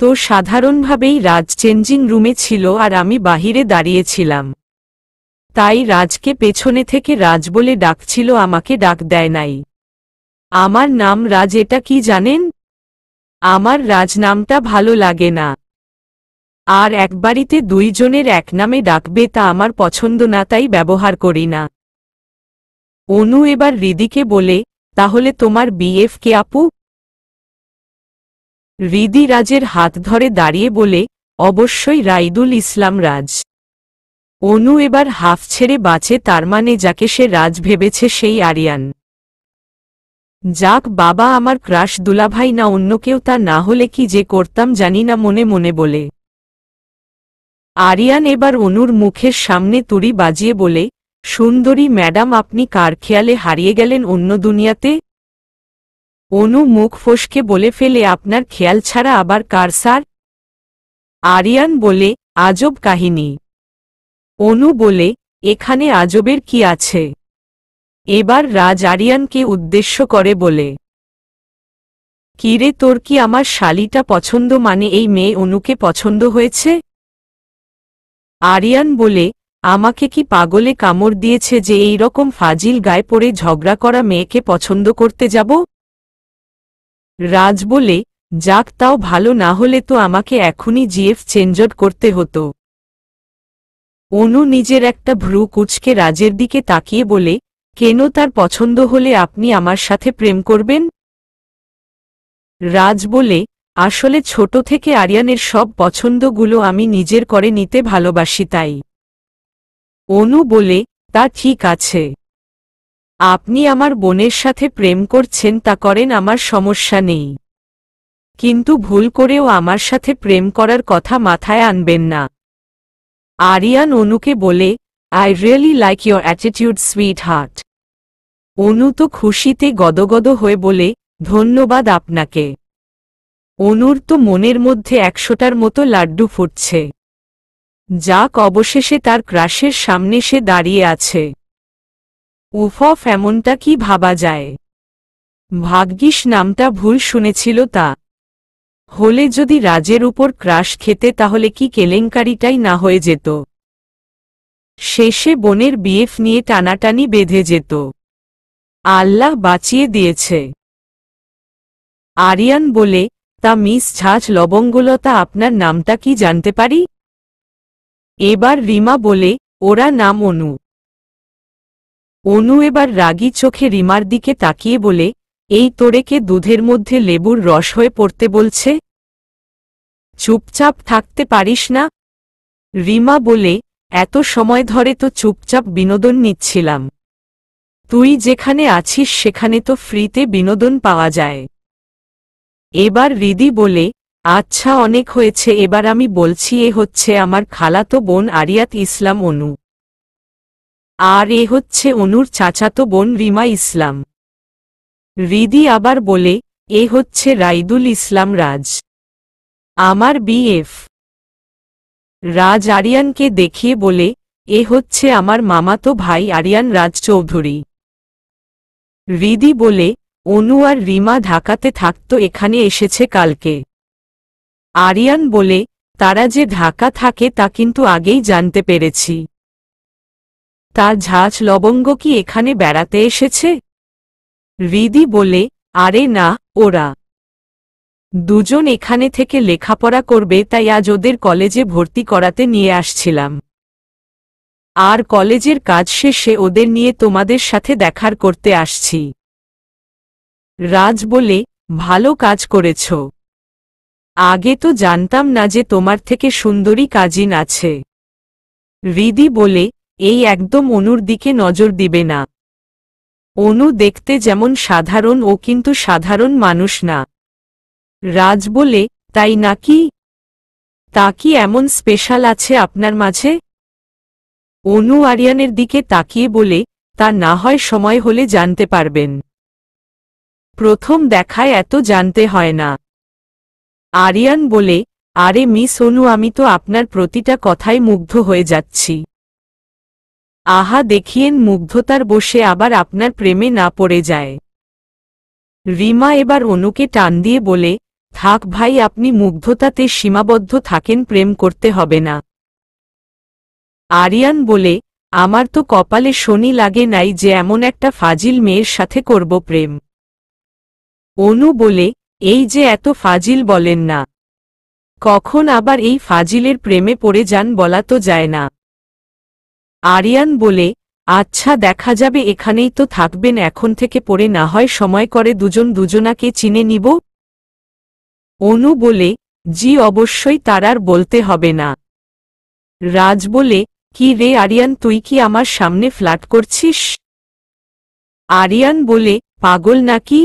তো সাধারণভাবেই রাজ চেঞ্জিং রুমে ছিল আর আমি বাহিরে দাঁড়িয়েছিলাম তাই রাজকে পেছনে থেকে রাজ বলে ডাকছিল আমাকে ডাক দেয় নাই আমার নাম রাজ এটা কি জানেন আমার রাজ নামটা ভালো লাগে না আর এক বাড়িতে দুইজনের এক নামে ডাকবে তা আমার পছন্দ না তাই ব্যবহার করি না অনু এবার রিদিকে বলে তাহলে তোমার বিএফ কে আপু রিদি রাজের হাত ধরে দাঁড়িয়ে বলে অবশ্যই রাইদুল ইসলাম রাজ অনু এবার হাফ ছেড়ে বাঁচে তার মানে যাকে সে রাজ ভেবেছে সেই আরিয়ান যাক বাবা আমার ক্রাশ দুলাভাই না অন্য কেউ তা না হলে কি যে করতাম জানি না মনে মনে বলে আরিয়ান এবার অনুর মুখের সামনে তুড়ি বাজিয়ে বলে সুন্দরী ম্যাডাম আপনি কার খেয়ালে হারিয়ে গেলেন অন্য দুনিয়াতে অনু মুখ ফসকে বলে ফেলে আপনার খেয়াল ছাড়া আবার কার সার আরিয়ান বলে আজব কাহিনী অনু বলে এখানে আজবের কি আছে এবার রাজ আরিয়ানকে উদ্দেশ্য করে বলে কিরে তোর কি আমার শালিটা পছন্দ মানে এই মেয়ে অনুকে পছন্দ হয়েছে আরিয়ান বলে আমাকে কি পাগলে কামড় দিয়েছে যে এই রকম ফাজিল গায়ে পড়ে ঝগড়া করা মেয়েকে পছন্দ করতে যাব রাজ বলে যাক তাও ভালো না হলে তো আমাকে এখনই জিএফ চেঞ্জড করতে হতো অনু নিজের একটা ভ্রু কুচকে রাজের দিকে তাকিয়ে বলে কেন তার পছন্দ হলে আপনি আমার সাথে প্রেম করবেন রাজ বলে আসলে ছোট থেকে আরিয়ানের সব পছন্দগুলো আমি নিজের করে নিতে ভালোবাসি তাই অনু বলে তা ঠিক আছে আপনি আমার বোনের সাথে প্রেম করছেন তা করেন আমার সমস্যা নেই কিন্তু ভুল করেও আমার সাথে প্রেম করার কথা মাথায় আনবেন না আরিয়ান অনুকে বলে I really like your attitude sweet heart Anu তো খুশিতে গদগদ হয়ে বলে ধন্যবাদ আপনাকে অনুর তো মনের মধ্যে একশোটার মতো লাড্ডু ফুটছে যাক অবশেষে তার ক্রাশের সামনে সে দাঁড়িয়ে আছে উফফ এমনটা কি ভাবা যায় ভাগ্যিস নামটা ভুল শুনেছিল তা হলে যদি রাজের উপর ক্রাশ খেতে তাহলে কি কেলেঙ্কারিটাই না হয়ে যেত শেষে বোনের বিএফ নিয়ে টানাটানি বেঁধে যেত আল্লাহ বাঁচিয়ে দিয়েছে আরিয়ান বলে তা মিস ঝাঁজ লবঙ্গলতা আপনার নামটা কি জানতে পারি এবার রিমা বলে ওরা নাম অনু অনু এবার রাগি চোখে রিমার দিকে তাকিয়ে বলে এই তোরেকে দুধের মধ্যে লেবুর রস হয়ে পড়তে বলছে চুপচাপ থাকতে পারিস না রিমা বলে এত সময় ধরে তো চুপচাপ বিনোদন নিচ্ছিলাম তুই যেখানে আছিস সেখানে তো ফ্রিতে বিনোদন পাওয়া যায় এবার রিদি বলে আচ্ছা অনেক হয়েছে এবার আমি বলছি এ হচ্ছে আমার খালাতো বোন আরিয়াত ইসলাম অনু আর এ হচ্ছে অনুর চাচাতো বোন রিমা ইসলাম রিদি আবার বলে এ হচ্ছে রাইদুল ইসলাম রাজ আমার বিএফ রাজ আরিয়ানকে দেখিয়ে বলে এ হচ্ছে আমার মামাতো ভাই আরিয়ান রাজ চৌধুরী রিদি বলে অনু আর রিমা ঢাকাতে থাকতো এখানে এসেছে কালকে আরিয়ান বলে তারা যে ঢাকা থাকে তা কিন্তু আগেই জানতে পেরেছি তার ঝাঁচ লবঙ্গ কি এখানে বেড়াতে এসেছে রিদি বলে আরে না ওরা দুজন এখানে থেকে লেখাপড়া করবে তাই আজ ওদের কলেজে ভর্তি করাতে নিয়ে আসছিলাম আর কলেজের কাজ শেষে ওদের নিয়ে তোমাদের সাথে দেখার করতে আসছি রাজ বলে ভালো কাজ করেছ আগে তো জানতাম না যে তোমার থেকে সুন্দরী কাজিন আছে রিদি বলে এই একদম অনুর দিকে নজর দিবে না অনু দেখতে যেমন সাধারণ ও কিন্তু সাধারণ মানুষ না রাজ বলে তাই নাকি তা কি এমন স্পেশাল আছে আপনার মাঝে অনু আরিয়ানের দিকে তাকিয়ে বলে তা না হয় সময় হলে জানতে পারবেন প্রথম দেখায় এত জানতে হয় না আরিয়ান বলে আরে মিস অনু আমি তো আপনার প্রতিটা কথায় মুগ্ধ হয়ে যাচ্ছি আহা দেখিয়েন মুগ্ধতার বসে আবার আপনার প্রেমে না পড়ে যায় রিমা এবার অনুকে টান দিয়ে বলে থাক ভাই আপনি মুগ্ধতাতে সীমাবদ্ধ থাকেন প্রেম করতে হবে না আরিয়ান বলে আমার তো কপালে শনি লাগে নাই যে এমন একটা ফাজিল মেয়ের সাথে করব প্রেম অনু বলে এই যে এত ফাজিল বলেন না কখন আবার এই ফাজিলের প্রেমে পড়ে যান বলা তো যায় না আরিয়ান বলে আচ্ছা দেখা যাবে এখানেই তো থাকবেন এখন থেকে পড়ে না হয় সময় করে দুজন দুজনাকে চিনে নিব অনু বলে জি অবশ্যই তার আর বলতে হবে না রাজ বলে কি রে আরিয়ান তুই কি আমার সামনে ফ্ল্যাট করছিস আরিয়ান বলে পাগল নাকি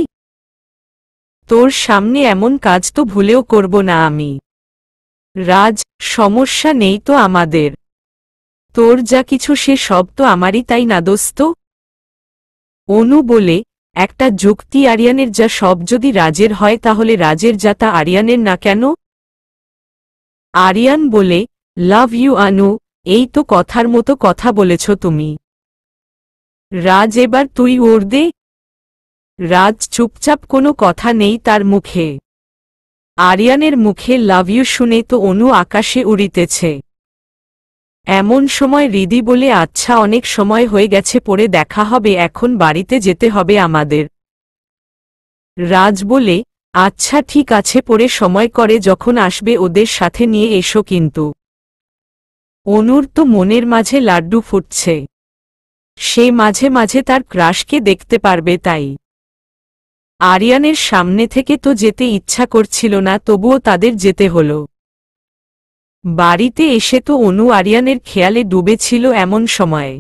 তোর সামনে এমন কাজ তো ভুলেও করব না আমি রাজ সমস্যা নেই তো আমাদের তোর যা কিছু সে সব তো আমারই তাই না দোস্ত অনু বলে একটা যুক্তি আরিয়ানের যা সব যদি রাজের হয় তাহলে রাজের যা তা আরিয়ানের না কেন আরিয়ান বলে লাভ ইউ আনু এই তো কথার মতো কথা বলেছ তুমি রাজ এবার তুই ওর দে রাজ চুপচাপ কোনো কথা নেই তার মুখে আরিয়ানের মুখে লাভ ইউ শুনে তো অনু আকাশে উড়িতেছে এমন সময় রিদি বলে আচ্ছা অনেক সময় হয়ে গেছে পরে দেখা হবে এখন বাড়িতে যেতে হবে আমাদের রাজ বলে আচ্ছা ঠিক আছে পরে সময় করে যখন আসবে ওদের সাথে নিয়ে এসো কিন্তু অনুর তো মনের মাঝে লাড্ডু ফুটছে সে মাঝে মাঝে তার ক্রাশকে দেখতে পারবে তাই আরিয়ানের সামনে থেকে তো যেতে ইচ্ছা করছিল না তবুও তাদের যেতে হলো বাড়িতে এসে তো অনু আরিয়ানের খেয়ালে ডুবেছিল এমন সময়ে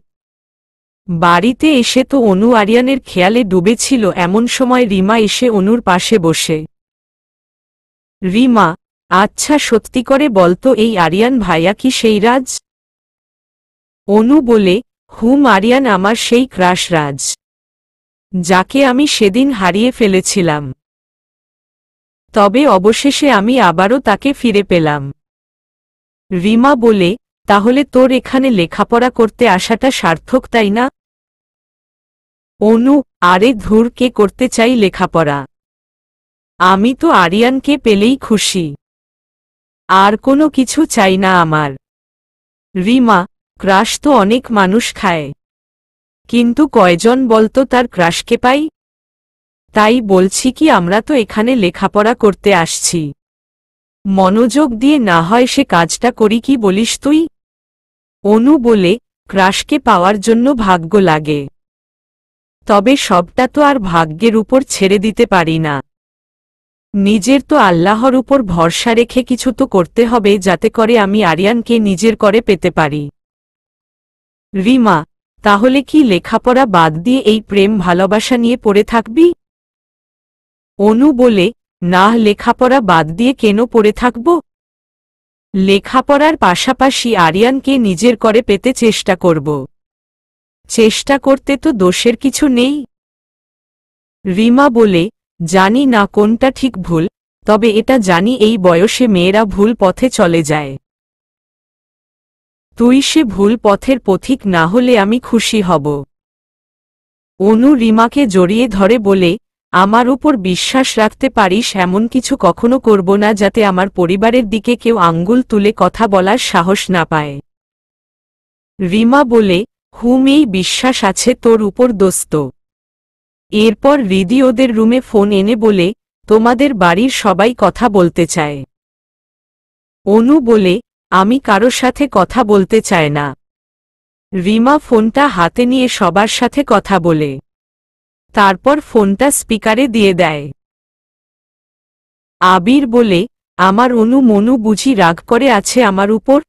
বাড়িতে এসে তো অনু আরিয়ানের খেয়ালে ডুবেছিল এমন সময় রিমা এসে অনুর পাশে বসে রিমা আচ্ছা সত্যি করে বলতো এই আরিয়ান ভাইয়া কি সেই রাজ অনু বলে হুম আরিয়ান আমার সেই ক্রাশ রাজ যাকে আমি সেদিন হারিয়ে ফেলেছিলাম তবে অবশেষে আমি আবারও তাকে ফিরে পেলাম রিমা বলে তাহলে তোর এখানে লেখাপড়া করতে আসাটা সার্থক তাই না অনু আরে ধুর কে করতে চাই লেখাপড়া আমি তো আরিয়ানকে পেলেই খুশি আর কোনো কিছু চাই না আমার রিমা ক্রাশ তো অনেক মানুষ খায় কিন্তু কয়জন বলতো তার ক্রাশকে পাই তাই বলছি কি আমরা তো এখানে লেখাপড়া করতে আসছি মনোযোগ দিয়ে না হয় সে কাজটা করি কি বলিস তুই অনু বলে ক্রাশকে পাওয়ার জন্য ভাগ্য লাগে তবে সবটা তো আর ভাগ্যের উপর ছেড়ে দিতে পারি না নিজের তো আল্লাহর উপর ভরসা রেখে কিছু তো করতে হবে যাতে করে আমি আরিয়ানকে নিজের করে পেতে পারি রিমা তাহলে কি লেখাপড়া বাদ দিয়ে এই প্রেম ভালোবাসা নিয়ে পড়ে থাকবি অনু বলে না লেখাপড়া বাদ দিয়ে কেন পড়ে থাকব লেখাপড়ার পাশাপাশি আরিয়ানকে নিজের করে পেতে চেষ্টা করব চেষ্টা করতে তো দোষের কিছু নেই রিমা বলে জানি না কোনটা ঠিক ভুল তবে এটা জানি এই বয়সে মেয়েরা ভুল পথে চলে যায় তুই সে ভুল পথের পথিক না হলে আমি খুশি হব অনু রিমাকে জড়িয়ে ধরে বলে আমার উপর বিশ্বাস রাখতে পারিস এমন কিছু কখনো করব না যাতে আমার পরিবারের দিকে কেউ আঙ্গুল তুলে কথা বলার সাহস না পায় রিমা বলে হুম এই বিশ্বাস আছে তোর উপর দোস্ত এরপর রিদি ওদের রুমে ফোন এনে বলে তোমাদের বাড়ির সবাই কথা বলতে চায় অনু বলে আমি কারোর সাথে কথা বলতে চায় না রিমা ফোনটা হাতে নিয়ে সবার সাথে কথা বলে তারপর ফোনটা স্পিকারে দিয়ে দেয় আবির বলে আমার অনু মনু বুঝি রাগ করে আছে আমার উপর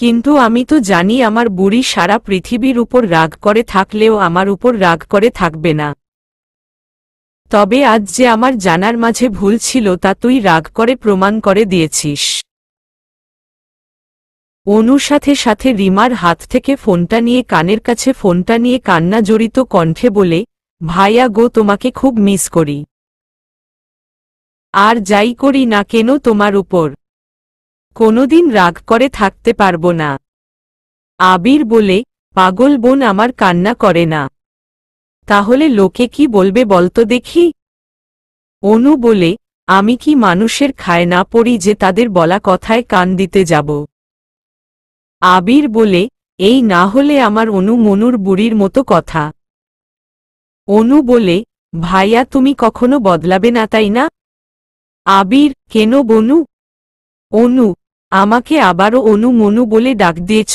কিন্তু আমি তো জানি আমার বুড়ি সারা পৃথিবীর উপর রাগ করে থাকলেও আমার উপর রাগ করে থাকবে না তবে আজ যে আমার জানার মাঝে ভুল ছিল তা তুই রাগ করে প্রমাণ করে দিয়েছিস অনুর সাথে সাথে রিমার হাত থেকে ফোনটা নিয়ে কানের কাছে ফোনটা নিয়ে কান্না জড়িত কণ্ঠে বলে ভাইয়া গো তোমাকে খুব মিস করি আর যাই করি না কেন তোমার উপর কোনোদিন রাগ করে থাকতে পারবো না আবির বলে পাগল বোন আমার কান্না করে না তাহলে লোকে কি বলবে বলতো দেখি অনু বলে আমি কি মানুষের খায় না পড়ি যে তাদের বলা কথায় কান দিতে যাব আবির বলে এই না হলে আমার অনু মনুর বুড়ির মতো কথা অনু বলে ভাইয়া তুমি কখনো বদলাবে না তাই না আবির কেন বনু অনু আমাকে আবারও অনু মনু বলে ডাক দিয়েছ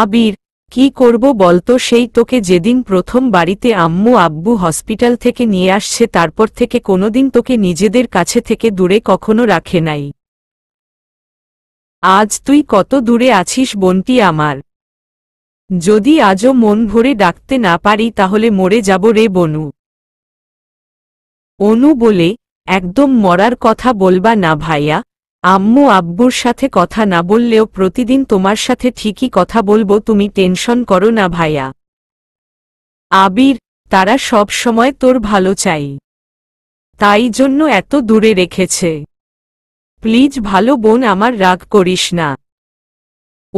আবির কি করব বলতো সেই তোকে যেদিন প্রথম বাড়িতে আম্মু আব্বু হসপিটাল থেকে নিয়ে আসছে তারপর থেকে কোনোদিন তোকে নিজেদের কাছে থেকে দূরে কখনো রাখে নাই আজ তুই কত দূরে আছিস বোনটি আমার যদি আজও মন ভরে ডাকতে না পারি তাহলে মরে যাব রে বনু অনু বলে একদম মরার কথা বলবা না ভাইয়া আম্মু আব্বুর সাথে কথা না বললেও প্রতিদিন তোমার সাথে ঠিকই কথা বলবো তুমি টেনশন করো না ভাইয়া আবির তারা সব সময় তোর ভালো চাই তাই জন্য এত দূরে রেখেছে প্লিজ ভালো বোন আমার রাগ করিস না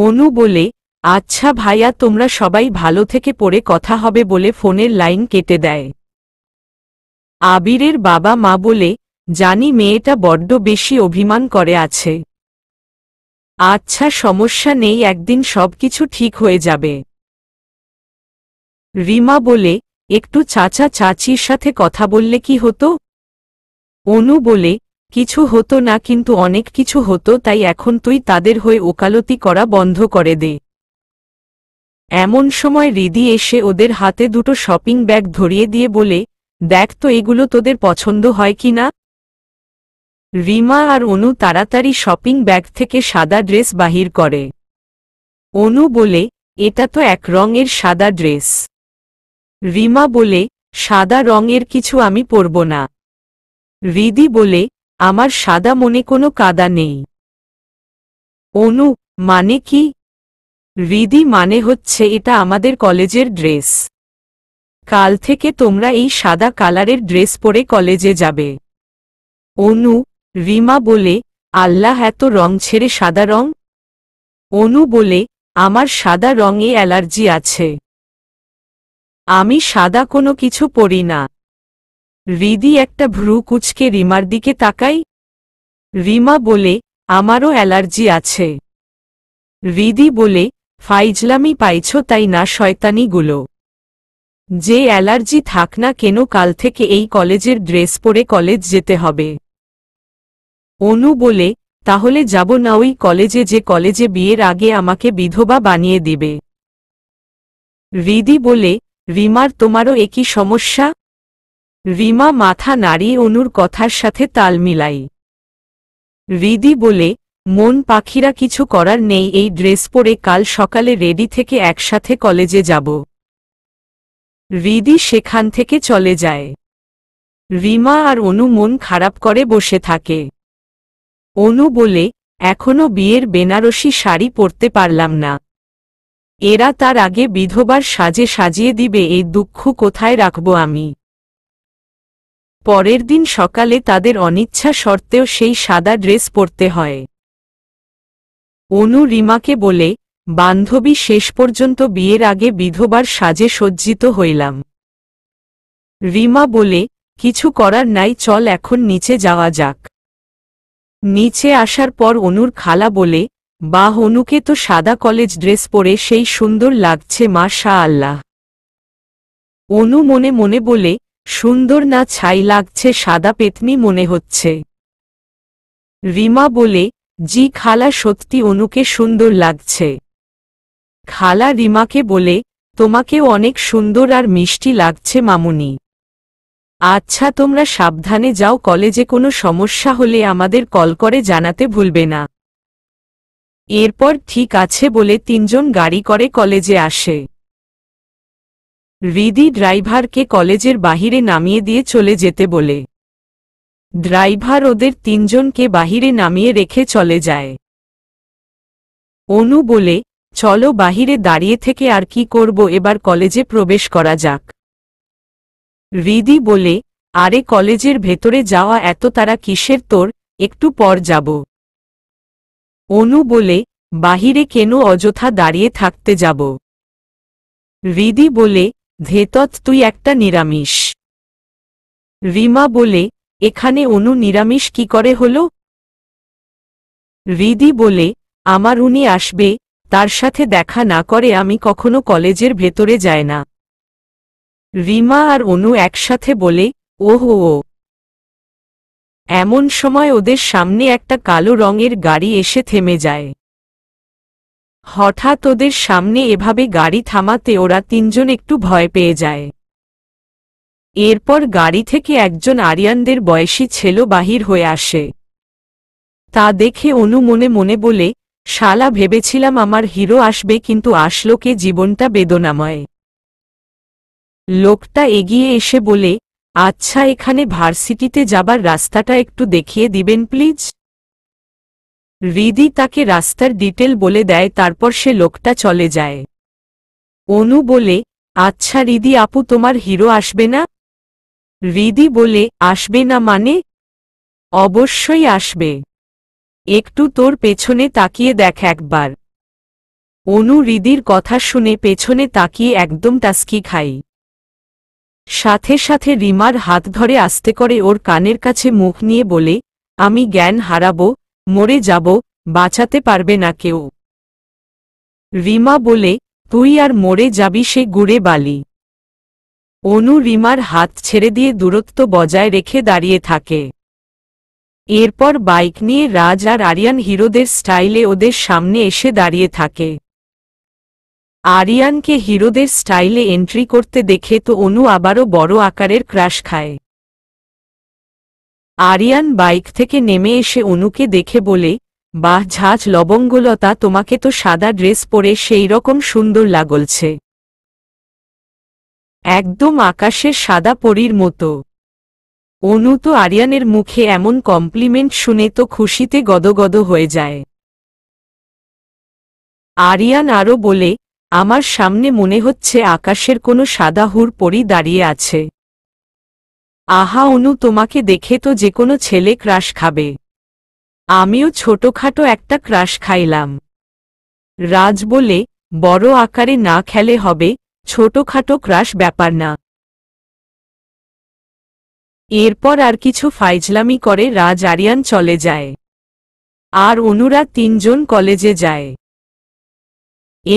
অনু বলে আচ্ছা ভাইয়া তোমরা সবাই ভালো থেকে পড়ে কথা হবে বলে ফোনের লাইন কেটে দেয় আবিরের বাবা মা বলে জানি মেয়েটা বড্ড বেশি অভিমান করে আছে আচ্ছা সমস্যা নেই একদিন সবকিছু ঠিক হয়ে যাবে রিমা বলে একটু চাচা চাচির সাথে কথা বললে কি হতো অনু বলে কিছু হতো না কিন্তু অনেক কিছু হতো তাই এখন তুই তাদের হয়ে ওকালতি করা বন্ধ করে দে এমন সময় রিদি এসে ওদের হাতে দুটো শপিং ব্যাগ ধরিয়ে দিয়ে বলে দেখ তো এগুলো তোদের পছন্দ হয় কি না রিমা আর অনু তাড়াতাড়ি শপিং ব্যাগ থেকে সাদা ড্রেস বাহির করে অনু বলে এটা তো এক রঙের সাদা ড্রেস রিমা বলে সাদা রঙের কিছু আমি পরব না রিদি বলে আমার সাদা মনে কোনো কাদা নেই অনু মানে কি রিদি মানে হচ্ছে এটা আমাদের কলেজের ড্রেস কাল থেকে তোমরা এই সাদা কালারের ড্রেস পরে কলেজে যাবে অনু রিমা বলে আল্লাহ এত রং ছেড়ে সাদা রং অনু বলে আমার সাদা রঙে অ্যালার্জি আছে আমি সাদা কোনো কিছু পরি না রিদি একটা ভ্রু কুচকে রিমার দিকে তাকাই রিমা বলে আমারও অ্যালার্জি আছে রিদি বলে ফাইজলামি পাইছ তাই না শয়তানিগুলো যে অ্যালার্জি থাক না কেন কাল থেকে এই কলেজের ড্রেস পরে কলেজ যেতে হবে অনু বলে তাহলে যাব না ওই কলেজে যে কলেজে বিয়ের আগে আমাকে বিধবা বানিয়ে দিবে রিদি বলে রিমার তোমারও একই সমস্যা রিমা মাথা নাড়িয়ে অনুর কথার সাথে তাল মিলাই রিদি বলে মন পাখিরা কিছু করার নেই এই ড্রেস পরে কাল সকালে রেডি থেকে একসাথে কলেজে যাব রিদি সেখান থেকে চলে যায় রিমা আর অনু মন খারাপ করে বসে থাকে অনু বলে এখনো বিয়ের বেনারসি শাড়ি পরতে পারলাম না এরা তার আগে বিধবার সাজে সাজিয়ে দিবে এই দুঃখ কোথায় রাখব আমি পরের দিন সকালে তাদের অনিচ্ছা সত্ত্বেও সেই সাদা ড্রেস পরতে হয় অনু রিমাকে বলে বান্ধবী শেষ পর্যন্ত বিয়ের আগে বিধবার সাজে সজ্জিত হইলাম রিমা বলে কিছু করার নাই চল এখন নিচে যাওয়া যাক নিচে আসার পর অনুর খালা বলে বা অনুকে তো সাদা কলেজ ড্রেস পরে সেই সুন্দর লাগছে মা শাহ আল্লাহ অনু মনে মনে বলে সুন্দর না ছাই লাগছে সাদা পেতনি মনে হচ্ছে রিমা বলে জি খালা সত্যি অনুকে সুন্দর লাগছে খালা রিমাকে বলে তোমাকে অনেক সুন্দর আর মিষ্টি লাগছে মামুনি আচ্ছা তোমরা সাবধানে যাও কলেজে কোনো সমস্যা হলে আমাদের কল করে জানাতে ভুলবে না এরপর ঠিক আছে বলে তিনজন গাড়ি করে কলেজে আসে রিদি ড্রাইভারকে কলেজের বাহিরে নামিয়ে দিয়ে চলে যেতে বলে ড্রাইভার ওদের তিনজনকে বাহিরে নামিয়ে রেখে চলে যায় অনু বলে চলো বাহিরে দাঁড়িয়ে থেকে আর কি করব এবার কলেজে প্রবেশ করা যাক রিদি বলে আরে কলেজের ভেতরে যাওয়া এত তারা কিসের তোর একটু পর যাব অনু বলে বাহিরে কেন অযথা দাঁড়িয়ে থাকতে যাব রিদি বলে ভেতত তুই একটা নিরামিষ রিমা বলে এখানে অনু নিরামিষ কি করে হল রিদি বলে আমার উনি আসবে তার সাথে দেখা না করে আমি কখনো কলেজের ভেতরে যায় না রিমা আর অনু একসাথে বলে ওহ ও এমন সময় ওদের সামনে একটা কালো রঙের গাড়ি এসে থেমে যায় হঠাৎ ওদের সামনে এভাবে গাড়ি থামাতে ওরা তিনজন একটু ভয় পেয়ে যায় এরপর গাড়ি থেকে একজন আরিয়ানদের বয়সী ছেলে বাহির হয়ে আসে তা দেখে অনু মনে মনে বলে শালা ভেবেছিলাম আমার হিরো আসবে কিন্তু আসলো কে জীবনটা বেদনাময় লোকটা এগিয়ে এসে বলে আচ্ছা এখানে ভার্সিটিতে যাবার রাস্তাটা একটু দেখিয়ে দিবেন প্লিজ রিদি তাকে রাস্তার ডিটেল বলে দেয় তারপর সে লোকটা চলে যায় অনু বলে আচ্ছা রিদি আপু তোমার হিরো আসবে না রিদি বলে আসবে না মানে অবশ্যই আসবে একটু তোর পেছনে তাকিয়ে দেখ একবার অনু রিদির কথা শুনে পেছনে তাকিয়ে একদম টাস্কি খাই সাথে সাথে রিমার হাত ধরে আসতে করে ওর কানের কাছে মুখ নিয়ে বলে আমি জ্ঞান হারাবো মরে যাব বাঁচাতে পারবে না কেউ রিমা বলে তুই আর মরে যাবি সে গুড়ে বালি অনু রিমার হাত ছেড়ে দিয়ে দূরত্ব বজায় রেখে দাঁড়িয়ে থাকে এরপর বাইক নিয়ে রাজ আর আরিয়ান হিরোদের স্টাইলে ওদের সামনে এসে দাঁড়িয়ে থাকে আরিয়ানকে হিরোদের স্টাইলে এন্ট্রি করতে দেখে তো অনু আবারও বড় আকারের ক্রাশ খায় আরিয়ান বাইক থেকে নেমে এসে অনুকে দেখে বলে বাহ ঝাঁজ লবঙ্গলতা তোমাকে তো সাদা ড্রেস পরে সেই রকম সুন্দর লাগলছে একদম আকাশের সাদা পরীর মতো অনু তো আরিয়ানের মুখে এমন কমপ্লিমেন্ট শুনে তো খুশিতে গদগদ হয়ে যায় আরিয়ান আরও বলে আমার সামনে মনে হচ্ছে আকাশের কোনো সাদা হুর পরি দাঁড়িয়ে আছে আহা অনু তোমাকে দেখে তো যে কোনো ছেলে ক্রাশ খাবে আমিও ছোটখাটো একটা ক্রাশ খাইলাম রাজ বলে বড় আকারে না খেলে হবে ছোটখাটো ক্রাশ ব্যাপার না এরপর আর কিছু ফাইজলামি করে রাজ আরিয়ান চলে যায় আর অনুরা তিনজন কলেজে যায়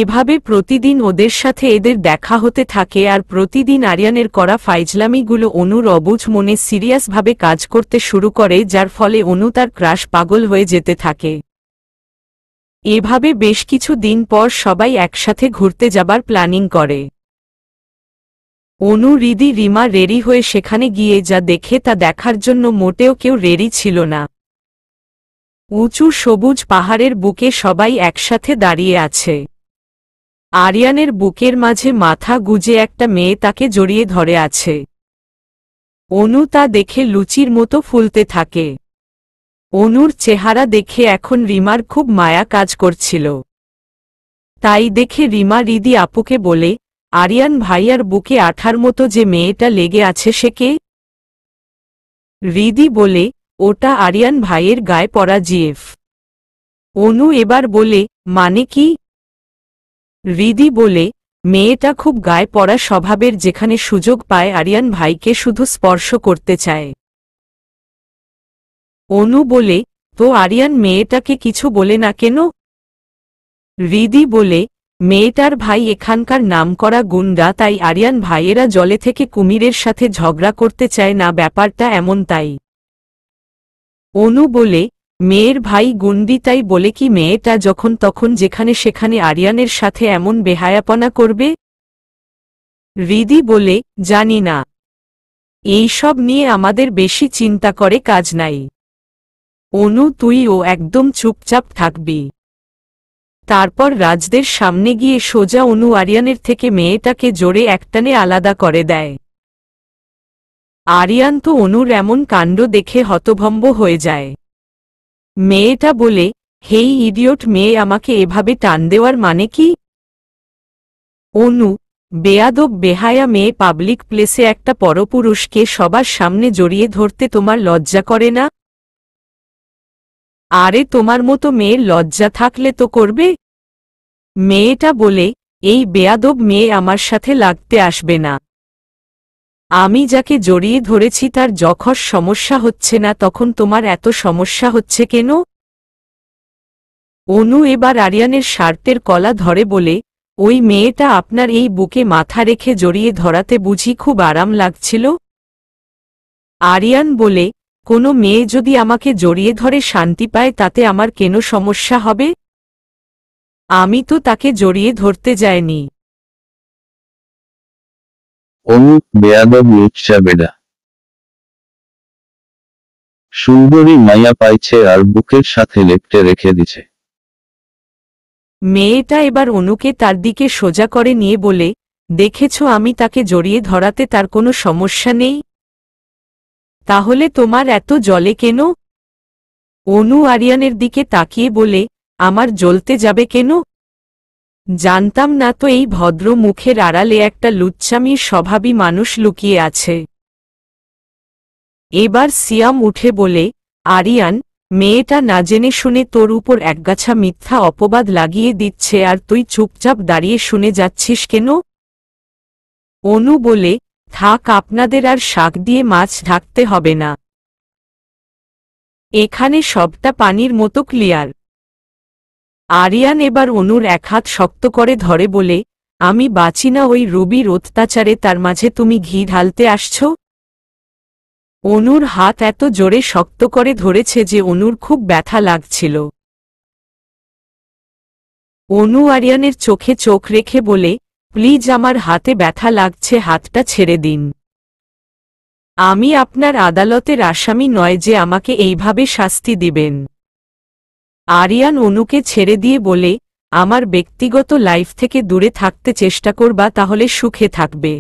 এভাবে প্রতিদিন ওদের সাথে এদের দেখা হতে থাকে আর প্রতিদিন আরিয়ানের করা ফাইজলামিগুলো অনুর অবুজ মনে সিরিয়াসভাবে কাজ করতে শুরু করে যার ফলে অনু তার ক্রাশ পাগল হয়ে যেতে থাকে এভাবে বেশ কিছু দিন পর সবাই একসাথে ঘুরতে যাবার প্ল্যানিং করে অনু রিদি রিমা রেডি হয়ে সেখানে গিয়ে যা দেখে তা দেখার জন্য মোটেও কেউ রেডি ছিল না উঁচু সবুজ পাহাড়ের বুকে সবাই একসাথে দাঁড়িয়ে আছে আরিয়ানের বুকের মাঝে মাথা গুজে একটা মেয়ে তাকে জড়িয়ে ধরে আছে অনু তা দেখে লুচির মতো ফুলতে থাকে অনুর চেহারা দেখে এখন রিমার খুব মায়া কাজ করছিল তাই দেখে রিমা রিদি আপুকে বলে আরিয়ান ভাইয়ার বুকে আঠার মতো যে মেয়েটা লেগে আছে সে কে রিদি বলে ওটা আরিয়ান ভাইয়ের গায়ে পরা জিএফ অনু এবার বলে মানে কি রিদি বলে মেয়েটা খুব গায়ে পড়া স্বভাবের যেখানে সুযোগ পায় আরিয়ান ভাইকে শুধু স্পর্শ করতে চায় অনু বলে তো আরিয়ান মেয়েটাকে কিছু বলে না কেন রিদি বলে মেয়েটার ভাই এখানকার নামকরা গুন্ডা তাই আরিয়ান ভাইয়েরা জলে থেকে কুমিরের সাথে ঝগড়া করতে চায় না ব্যাপারটা এমন তাই অনু বলে মেয়ের ভাই গুন্দি তাই বলে কি মেয়েটা যখন তখন যেখানে সেখানে আরিয়ানের সাথে এমন বেহায়াপনা করবে রিদি বলে জানি না এইসব নিয়ে আমাদের বেশি চিন্তা করে কাজ নাই অনু তুই ও একদম চুপচাপ থাকবি তারপর রাজদের সামনে গিয়ে সোজা অনু আরিয়ানের থেকে মেয়েটাকে জোরে একটানে আলাদা করে দেয় আরিয়ান তো অনুর এমন কাণ্ড দেখে হতভম্ব হয়ে যায় মেয়েটা বলে হেই ইডিয়ট মেয়ে আমাকে এভাবে টান দেওয়ার মানে কি অনু বেয়াদব বেহায়া মেয়ে পাবলিক প্লেসে একটা পরপুরুষকে সবার সামনে জড়িয়ে ধরতে তোমার লজ্জা করে না আরে তোমার মতো মেয়ের লজ্জা থাকলে তো করবে মেয়েটা বলে এই বেয়াদব মেয়ে আমার সাথে লাগতে আসবে না আমি যাকে জড়িয়ে ধরেছি তার যখন সমস্যা হচ্ছে না তখন তোমার এত সমস্যা হচ্ছে কেন অনু এবার আরিয়ানের স্বার্থের কলা ধরে বলে ওই মেয়েটা আপনার এই বুকে মাথা রেখে জড়িয়ে ধরাতে বুঝি খুব আরাম লাগছিল আরিয়ান বলে কোনো মেয়ে যদি আমাকে জড়িয়ে ধরে শান্তি পায় তাতে আমার কেন সমস্যা হবে আমি তো তাকে জড়িয়ে ধরতে যায়নি অনুপ বেয়াদব লিপসা বেডা সুন্দরী মায়া পাইছে আর বুকের সাথে লেপটে রেখে দিছে মেয়েটা এবার অনুকে তার দিকে সোজা করে নিয়ে বলে দেখেছ আমি তাকে জড়িয়ে ধরাতে তার কোনো সমস্যা নেই তাহলে তোমার এত জলে কেন অনু আরিয়ানের দিকে তাকিয়ে বলে আমার জ্বলতে যাবে কেন জানতাম না তো এই ভদ্র মুখের আড়ালে একটা লুচ্ছামির স্বভাবী মানুষ লুকিয়ে আছে এবার সিয়াম উঠে বলে আরিয়ান মেয়েটা না জেনে শুনে তোর উপর একগাছা মিথ্যা অপবাদ লাগিয়ে দিচ্ছে আর তুই চুপচাপ দাঁড়িয়ে শুনে যাচ্ছিস কেন অনু বলে থাক আপনাদের আর শাক দিয়ে মাছ ঢাকতে হবে না এখানে সবটা পানির মতো ক্লিয়ার আরিয়ান এবার অনুর এক হাত শক্ত করে ধরে বলে আমি বাঁচি না ওই রবির অত্যাচারে তার মাঝে তুমি ঘি ঢালতে আসছ অনুর হাত এত জোরে শক্ত করে ধরেছে যে অনুর খুব ব্যথা লাগছিল অনু আরিয়ানের চোখে চোখ রেখে বলে প্লিজ আমার হাতে ব্যথা লাগছে হাতটা ছেড়ে দিন আমি আপনার আদালতের আসামি নয় যে আমাকে এইভাবে শাস্তি দিবেন আরিয়ান অনুকে ছেড়ে দিয়ে বলে আমার ব্যক্তিগত লাইফ থেকে দূরে থাকতে চেষ্টা করবা তাহলে সুখে থাকবে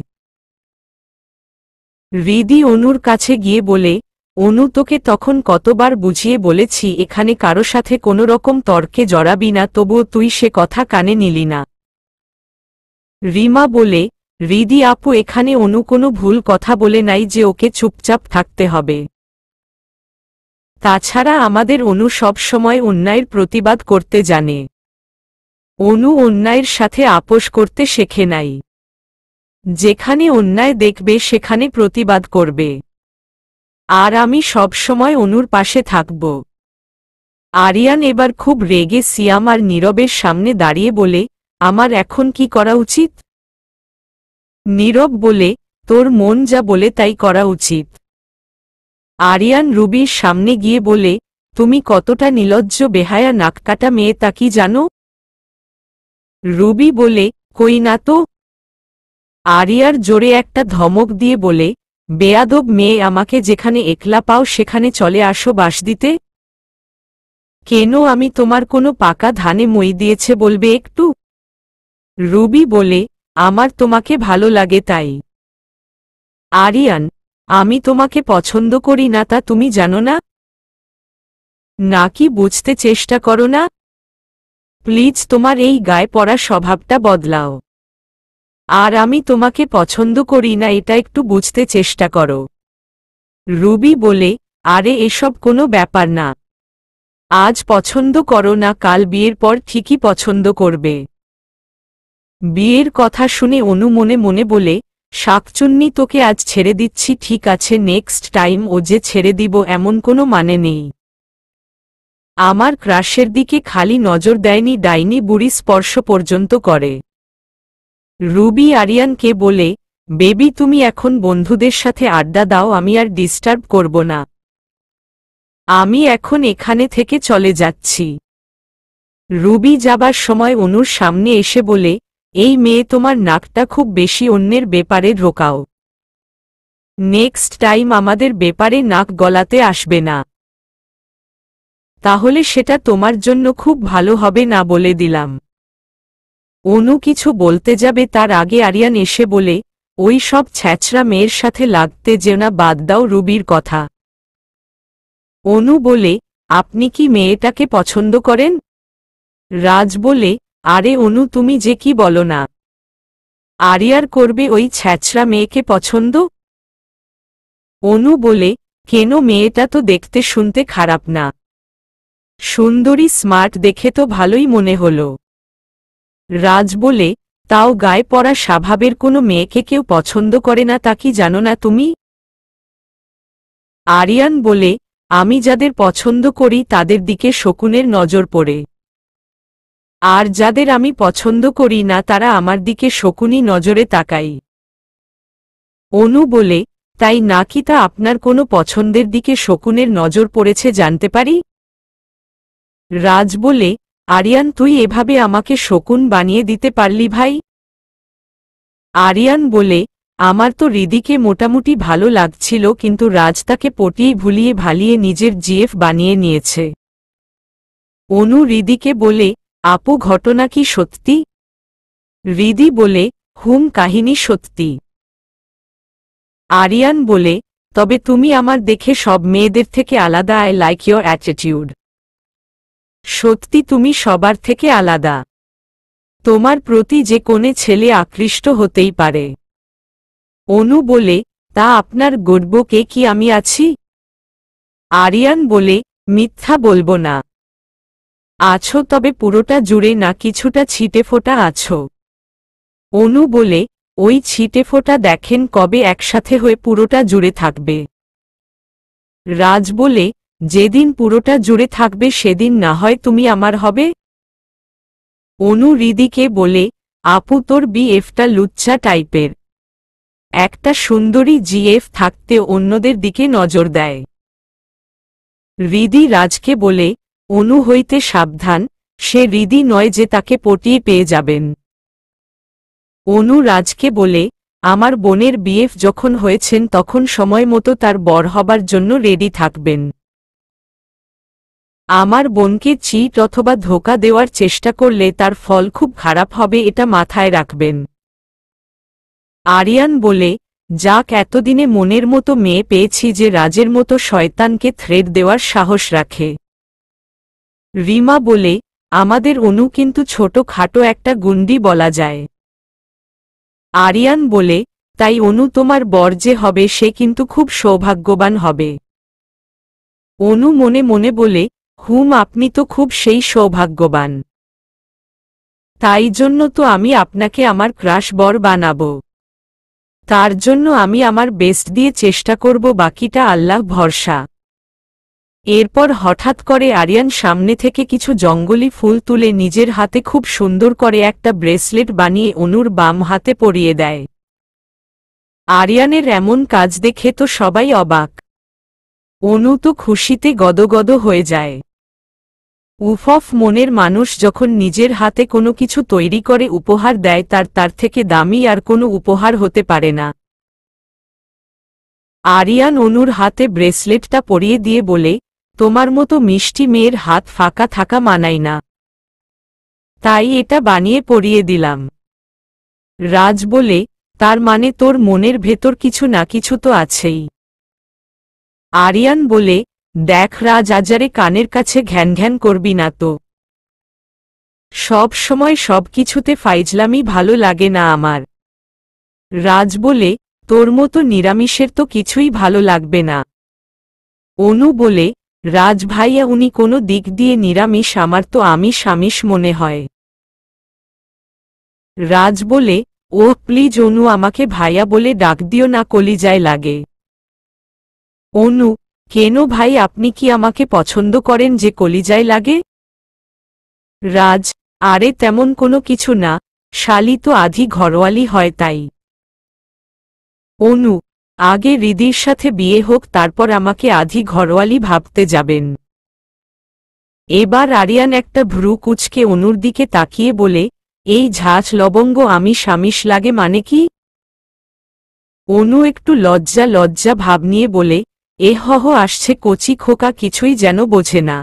রিদি অনুর কাছে গিয়ে বলে অনু তোকে তখন কতবার বুঝিয়ে বলেছি এখানে কারো সাথে কোনো রকম তর্কে জড়াবি না তবুও তুই সে কথা কানে নিলি না রিমা বলে রিদি আপু এখানে অনু কোনো ভুল কথা বলে নাই যে ওকে চুপচাপ থাকতে হবে তাছাড়া আমাদের অনু সবসময় অন্যায়ের প্রতিবাদ করতে জানে অনু অন্যায়ের সাথে আপোষ করতে শেখে নাই যেখানে অন্যায় দেখবে সেখানে প্রতিবাদ করবে আর আমি সবসময় অনুর পাশে থাকব আরিয়ান এবার খুব রেগে সিয়াম আর নীরবের সামনে দাঁড়িয়ে বলে আমার এখন কি করা উচিত নীরব বলে তোর মন যা বলে তাই করা উচিত আরিয়ান রুবির সামনে গিয়ে বলে তুমি কতটা নিলজ্জ বেহায়া নাককাটা মেয়ে তা কি জানো রুবি বলে কই না তো আরিয়ার জোরে একটা ধমক দিয়ে বলে বেয়াদব মেয়ে আমাকে যেখানে একলা পাও সেখানে চলে আসো বাস দিতে কেন আমি তোমার কোনো পাকা ধানে মই দিয়েছে বলবে একটু রুবি বলে আমার তোমাকে ভালো লাগে তাই আরিয়ান আমি তোমাকে পছন্দ করি না তা তুমি জানো না নাকি বুঝতে চেষ্টা করো না প্লিজ তোমার এই গায়ে পড়া স্বভাবটা বদলাও আর আমি তোমাকে পছন্দ করি না এটা একটু বুঝতে চেষ্টা করো রুবি বলে আরে এসব কোনো ব্যাপার না আজ পছন্দ করো না কাল বিয়ের পর ঠিকই পছন্দ করবে বিয়ের কথা শুনে অনু মনে মনে বলে শাকচুন্নি তোকে আজ ছেড়ে দিচ্ছি ঠিক আছে নেক্সট টাইম ও যে ছেড়ে দিব এমন কোনো মানে নেই আমার ক্রাশের দিকে খালি নজর দেয়নি ডাইনি বুড়ি স্পর্শ পর্যন্ত করে রুবি আরিয়ানকে বলে বেবি তুমি এখন বন্ধুদের সাথে আড্ডা দাও আমি আর ডিস্টার্ব করব না আমি এখন এখানে থেকে চলে যাচ্ছি রুবি যাবার সময় অনুর সামনে এসে বলে এই মেয়ে তোমার নাকটা খুব বেশি অন্যের ব্যাপারে ঢোকাও নেক্সট টাইম আমাদের ব্যাপারে নাক গলাতে আসবে না তাহলে সেটা তোমার জন্য খুব ভালো হবে না বলে দিলাম অনু কিছু বলতে যাবে তার আগে আরিয়ান এসে বলে ওই সব ছ্যাচরা মেয়ের সাথে লাগতে যেও না বাদ দাও রুবির কথা অনু বলে আপনি কি মেয়েটাকে পছন্দ করেন রাজ বলে আরে অনু তুমি যে কি বলো না আরিয়ার করবে ওই ছ্যাচরা মেয়েকে পছন্দ অনু বলে কেন মেয়েটা তো দেখতে শুনতে খারাপ না সুন্দরী স্মার্ট দেখে তো ভালোই মনে হল রাজ বলে তাও গায়ে পড়া স্বভাবের কোনো মেয়েকে কেউ পছন্দ করে না তা কি জানো না তুমি আরিয়ান বলে আমি যাদের পছন্দ করি তাদের দিকে শকুনের নজর পড়ে আর যাদের আমি পছন্দ করি না তারা আমার দিকে শকুনি নজরে তাকাই অনু বলে তাই নাকি তা আপনার কোনো পছন্দের দিকে শকুনের নজর পড়েছে জানতে পারি রাজ বলে আরিয়ান তুই এভাবে আমাকে শকুন বানিয়ে দিতে পারলি ভাই আরিয়ান বলে আমার তো রিদিকে মোটামুটি ভালো লাগছিল কিন্তু রাজ তাকে পটিয়ে ভুলিয়ে ভালিয়ে নিজের জিএফ বানিয়ে নিয়েছে অনু রিদিকে বলে আপু ঘটনা কি সত্যি রিদি বলে হুম কাহিনী সত্যি আরিয়ান বলে তবে তুমি আমার দেখে সব মেয়েদের থেকে আলাদা আই লাইক ইয়োর অ্যাটিটিউড সত্যি তুমি সবার থেকে আলাদা তোমার প্রতি যে কোনে ছেলে আকৃষ্ট হতেই পারে অনু বলে তা আপনার কে কি আমি আছি আরিয়ান বলে মিথ্যা বলবো না আছো তবে পুরোটা জুড়ে না কিছুটা ছিটে ফোটা আছো অনু বলে ওই ছিটে ফোটা দেখেন কবে একসাথে হয়ে পুরোটা জুড়ে থাকবে রাজ বলে যেদিন পুরোটা জুড়ে থাকবে সেদিন না হয় তুমি আমার হবে অনু রিদিকে বলে আপু তোর বিএফটা লুচ্চা টাইপের একটা সুন্দরী জিএফ থাকতে অন্যদের দিকে নজর দেয় রিদি রাজকে বলে অনু হইতে সাবধান সে হৃদি নয় যে তাকে পটিয়ে পেয়ে যাবেন অনু রাজকে বলে আমার বোনের বিএফ যখন হয়েছেন তখন সময় মতো তার বর হবার জন্য রেডি থাকবেন আমার বোনকে চিট অথবা ধোকা দেওয়ার চেষ্টা করলে তার ফল খুব খারাপ হবে এটা মাথায় রাখবেন আরিয়ান বলে যাক এতদিনে মনের মতো মেয়ে পেয়েছি যে রাজের মতো শয়তানকে থ্রেড দেওয়ার সাহস রাখে রিমা বলে আমাদের অনু কিন্তু ছোট খাটো একটা গুন্ডি বলা যায় আরিয়ান বলে তাই অনু তোমার বর যে হবে সে কিন্তু খুব সৌভাগ্যবান হবে অনু মনে মনে বলে হুম আপনি তো খুব সেই সৌভাগ্যবান তাই জন্য তো আমি আপনাকে আমার ক্রাশ বর বানাব তার জন্য আমি আমার বেস্ট দিয়ে চেষ্টা করব বাকিটা আল্লাহ ভরসা এরপর হঠাৎ করে আরিয়ান সামনে থেকে কিছু জঙ্গলি ফুল তুলে নিজের হাতে খুব সুন্দর করে একটা ব্রেসলেট বানিয়ে অনুর বাম হাতে পরিয়ে দেয় আরিয়ানের এমন কাজ দেখে তো সবাই অবাক অনু তো খুশিতে গদগদ হয়ে যায় উফফ মনের মানুষ যখন নিজের হাতে কোনো কিছু তৈরি করে উপহার দেয় তার তার থেকে দামি আর কোনো উপহার হতে পারে না আরিয়ান অনুর হাতে ব্রেসলেটটা পরিয়ে দিয়ে বলে তোমার মতো মিষ্টি মেয়ের হাত ফাঁকা থাকা মানাই না তাই এটা বানিয়ে পরিয়ে দিলাম রাজ বলে তার মানে তোর মনের ভেতর কিছু না কিছু তো আছেই আরিয়ান বলে দেখ রাজ আজারে কানের কাছে ঘ্যান ঘ্যান করবি না তো সব সময় সব কিছুতে ফাইজলামি ভালো লাগে না আমার রাজ বলে তোর মতো নিরামিষের তো কিছুই ভালো লাগবে না অনু বলে রাজ ভাইয়া উনি কোনো দিক দিয়ে নিরামিষ আমার তো আমিষ আমিষ মনে হয় রাজ বলে ও প্লিজ অনু আমাকে ভাইয়া বলে ডাক দিও না কলিজায় লাগে অনু কেন ভাই আপনি কি আমাকে পছন্দ করেন যে কলিজায় লাগে রাজ আরে তেমন কোনো কিছু না শালি তো আধি ঘরোয়ালি হয় তাই অনু আগে রিদির সাথে বিয়ে হোক তারপর আমাকে আধি ঘরোয়ালি ভাবতে যাবেন এবার আরিয়ান একটা ভ্রু কুচকে অনুর দিকে তাকিয়ে বলে এই ঝাঁচ লবঙ্গ আমি স্বামীশ লাগে মানে কি অনু একটু লজ্জা লজ্জা ভাব নিয়ে বলে এ হহ আসছে কচি খোকা কিছুই যেন বোঝে না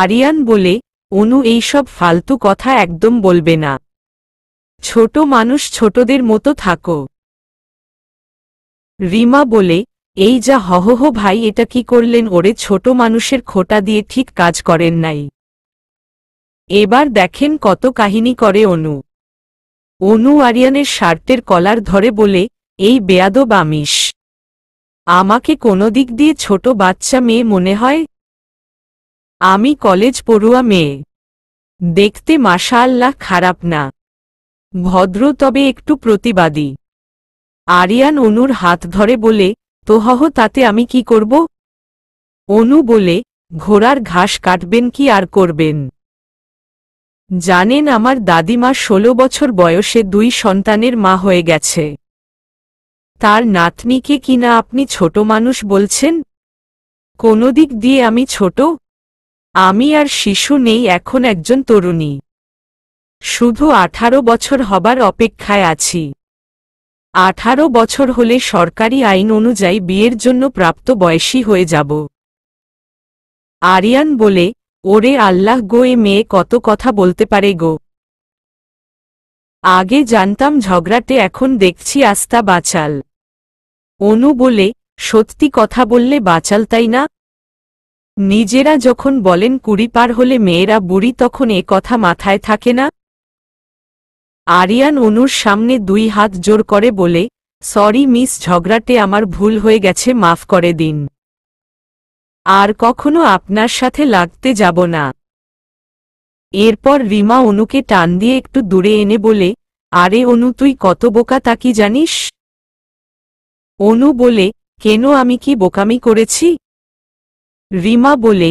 আরিয়ান বলে অনু এইসব ফালতু কথা একদম বলবে না ছোট মানুষ ছোটদের মতো থাকো রিমা বলে এই যা হহহ ভাই এটা কি করলেন ওরে ছোট মানুষের খোটা দিয়ে ঠিক কাজ করেন নাই এবার দেখেন কত কাহিনী করে অনু অনু আরিয়ানের শার্টের কলার ধরে বলে এই বেয়াদব আমিষ আমাকে কোনো দিক দিয়ে ছোট বাচ্চা মেয়ে মনে হয় আমি কলেজ পড়ুয়া মেয়ে দেখতে মাশাল্লাহ খারাপ না ভদ্র তবে একটু প্রতিবাদী আরিয়ান অনুর হাত ধরে বলে তোহহ তাতে আমি কি করব অনু বলে ঘোড়ার ঘাস কাটবেন কি আর করবেন জানেন আমার দাদিমা ষোলো বছর বয়সে দুই সন্তানের মা হয়ে গেছে তার নাতনিকে কিনা আপনি ছোট মানুষ বলছেন কোনো দিক দিয়ে আমি ছোট আমি আর শিশু নেই এখন একজন তরুণী শুধু আঠারো বছর হবার অপেক্ষায় আছি আঠারো বছর হলে সরকারি আইন অনুযায়ী বিয়ের জন্য প্রাপ্ত বয়সী হয়ে যাব আরিয়ান বলে ওরে আল্লাহ গো এ মেয়ে কত কথা বলতে পারে গো আগে জানতাম ঝগড়াটে এখন দেখছি আস্তা বাচাল অনু বলে সত্যি কথা বললে বাচাল তাই না নিজেরা যখন বলেন কুড়ি পার হলে মেয়েরা বুড়ি তখন এ কথা মাথায় থাকে না আরিয়ান অনুর সামনে দুই হাত জোর করে বলে সরি মিস ঝগড়াটে আমার ভুল হয়ে গেছে মাফ করে দিন আর কখনো আপনার সাথে লাগতে যাব না এরপর রিমা অনুকে টান দিয়ে একটু দূরে এনে বলে আরে অনু তুই কত বোকা তা কি জানিস অনু বলে কেন আমি কি বোকামি করেছি রিমা বলে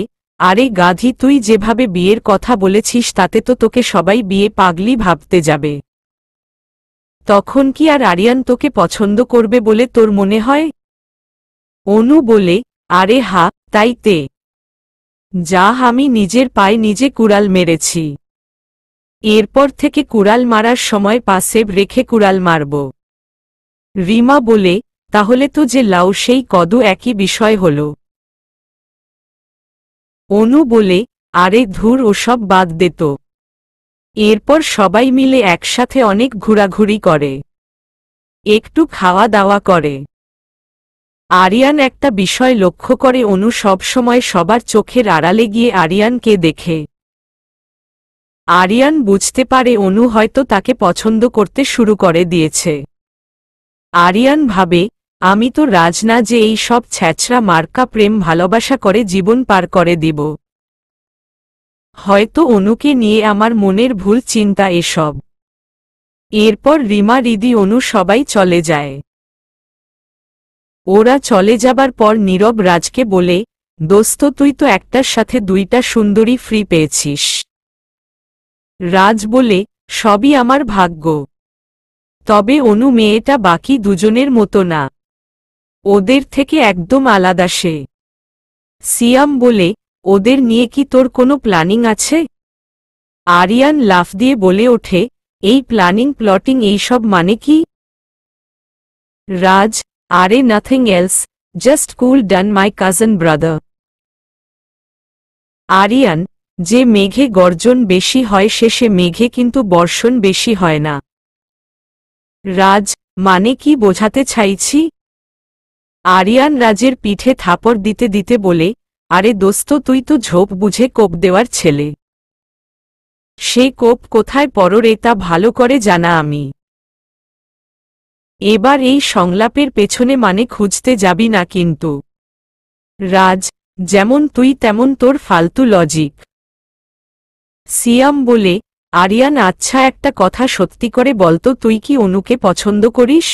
আরে গাধি তুই যেভাবে বিয়ের কথা বলেছিস তাতে তো তোকে সবাই বিয়ে পাগলি ভাবতে যাবে তখন কি আর আরিয়ান তোকে পছন্দ করবে বলে তোর মনে হয় অনু বলে আরে হা তাই তে যা আমি নিজের পায়ে নিজে কুড়াল মেরেছি এরপর থেকে কুড়াল মারার সময় পাশে রেখে কুড়াল মারব রিমা বলে তাহলে তো যে লাউ সেই কদু একই বিষয় হল অনু বলে আরে ধুর ওসব বাদ দেত এরপর সবাই মিলে একসাথে অনেক ঘোরাঘুরি করে একটু খাওয়া দাওয়া করে আরিয়ান একটা বিষয় লক্ষ্য করে অনু সবসময় সবার চোখের আড়ালে গিয়ে আরিয়ানকে দেখে আরিয়ান বুঝতে পারে অনু হয়তো তাকে পছন্দ করতে শুরু করে দিয়েছে আরিয়ান ভাবে আমি তো রাজনা যে এই সব ছ্যাচরা মার্কা প্রেম ভালোবাসা করে জীবন পার করে দিব হয়তো অনুকে নিয়ে আমার মনের ভুল চিন্তা এসব এরপর রিমা রিদি অনু সবাই চলে যায় ওরা চলে যাবার পর নীরব রাজকে বলে দোস্ত তুই তো একটার সাথে দুইটা সুন্দরী ফ্রি পেয়েছিস রাজ বলে সবই আমার ভাগ্য তবে অনু মেয়েটা বাকি দুজনের মতো না ওদের থেকে একদম আলাদা সে সিয়াম বলে ওদের নিয়ে কি তোর কোনো প্ল্যানিং আছে আরিয়ান লাফ দিয়ে বলে ওঠে এই প্ল্যানিং প্লটিং এইসব মানে কি রাজ আরে nothing else just cool done my cousin brother Aryan যে মেঘে গর্জন বেশি হয় শেষে মেঘে কিন্তু বর্ষণ বেশি হয় না রাজ মানে কি বোঝাতে চাইছি আরিয়ান রাজের পিঠে থাপড় দিতে দিতে বলে আরে দোস্ত তুই তো ঝোপ বুঝে কোপ দেওয়ার ছেলে সে কোপ কোথায় রে তা ভালো করে জানা আমি এবার এই সংলাপের পেছনে মানে খুঁজতে যাবি না কিন্তু রাজ যেমন তুই তেমন তোর ফালতু লজিক সিয়াম বলে আরিয়ান আচ্ছা একটা কথা সত্যি করে বলতো তুই কি অনুকে পছন্দ করিস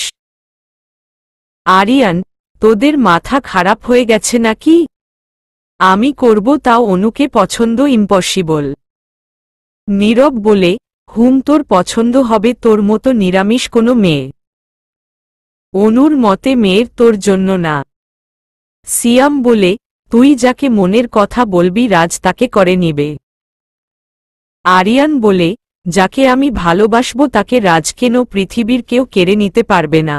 আরিয়ান তোদের মাথা খারাপ হয়ে গেছে নাকি আমি করব তা অনুকে পছন্দ ইম্পসিবল নীরব বলে হুম তোর পছন্দ হবে তোর মতো নিরামিষ কোনো মেয়ে অনুর মতে মেয়ের তোর জন্য না সিয়াম বলে তুই যাকে মনের কথা বলবি রাজ তাকে করে নিবে আরিয়ান বলে যাকে আমি ভালোবাসব তাকে রাজ কেন পৃথিবীর কেউ কেড়ে নিতে পারবে না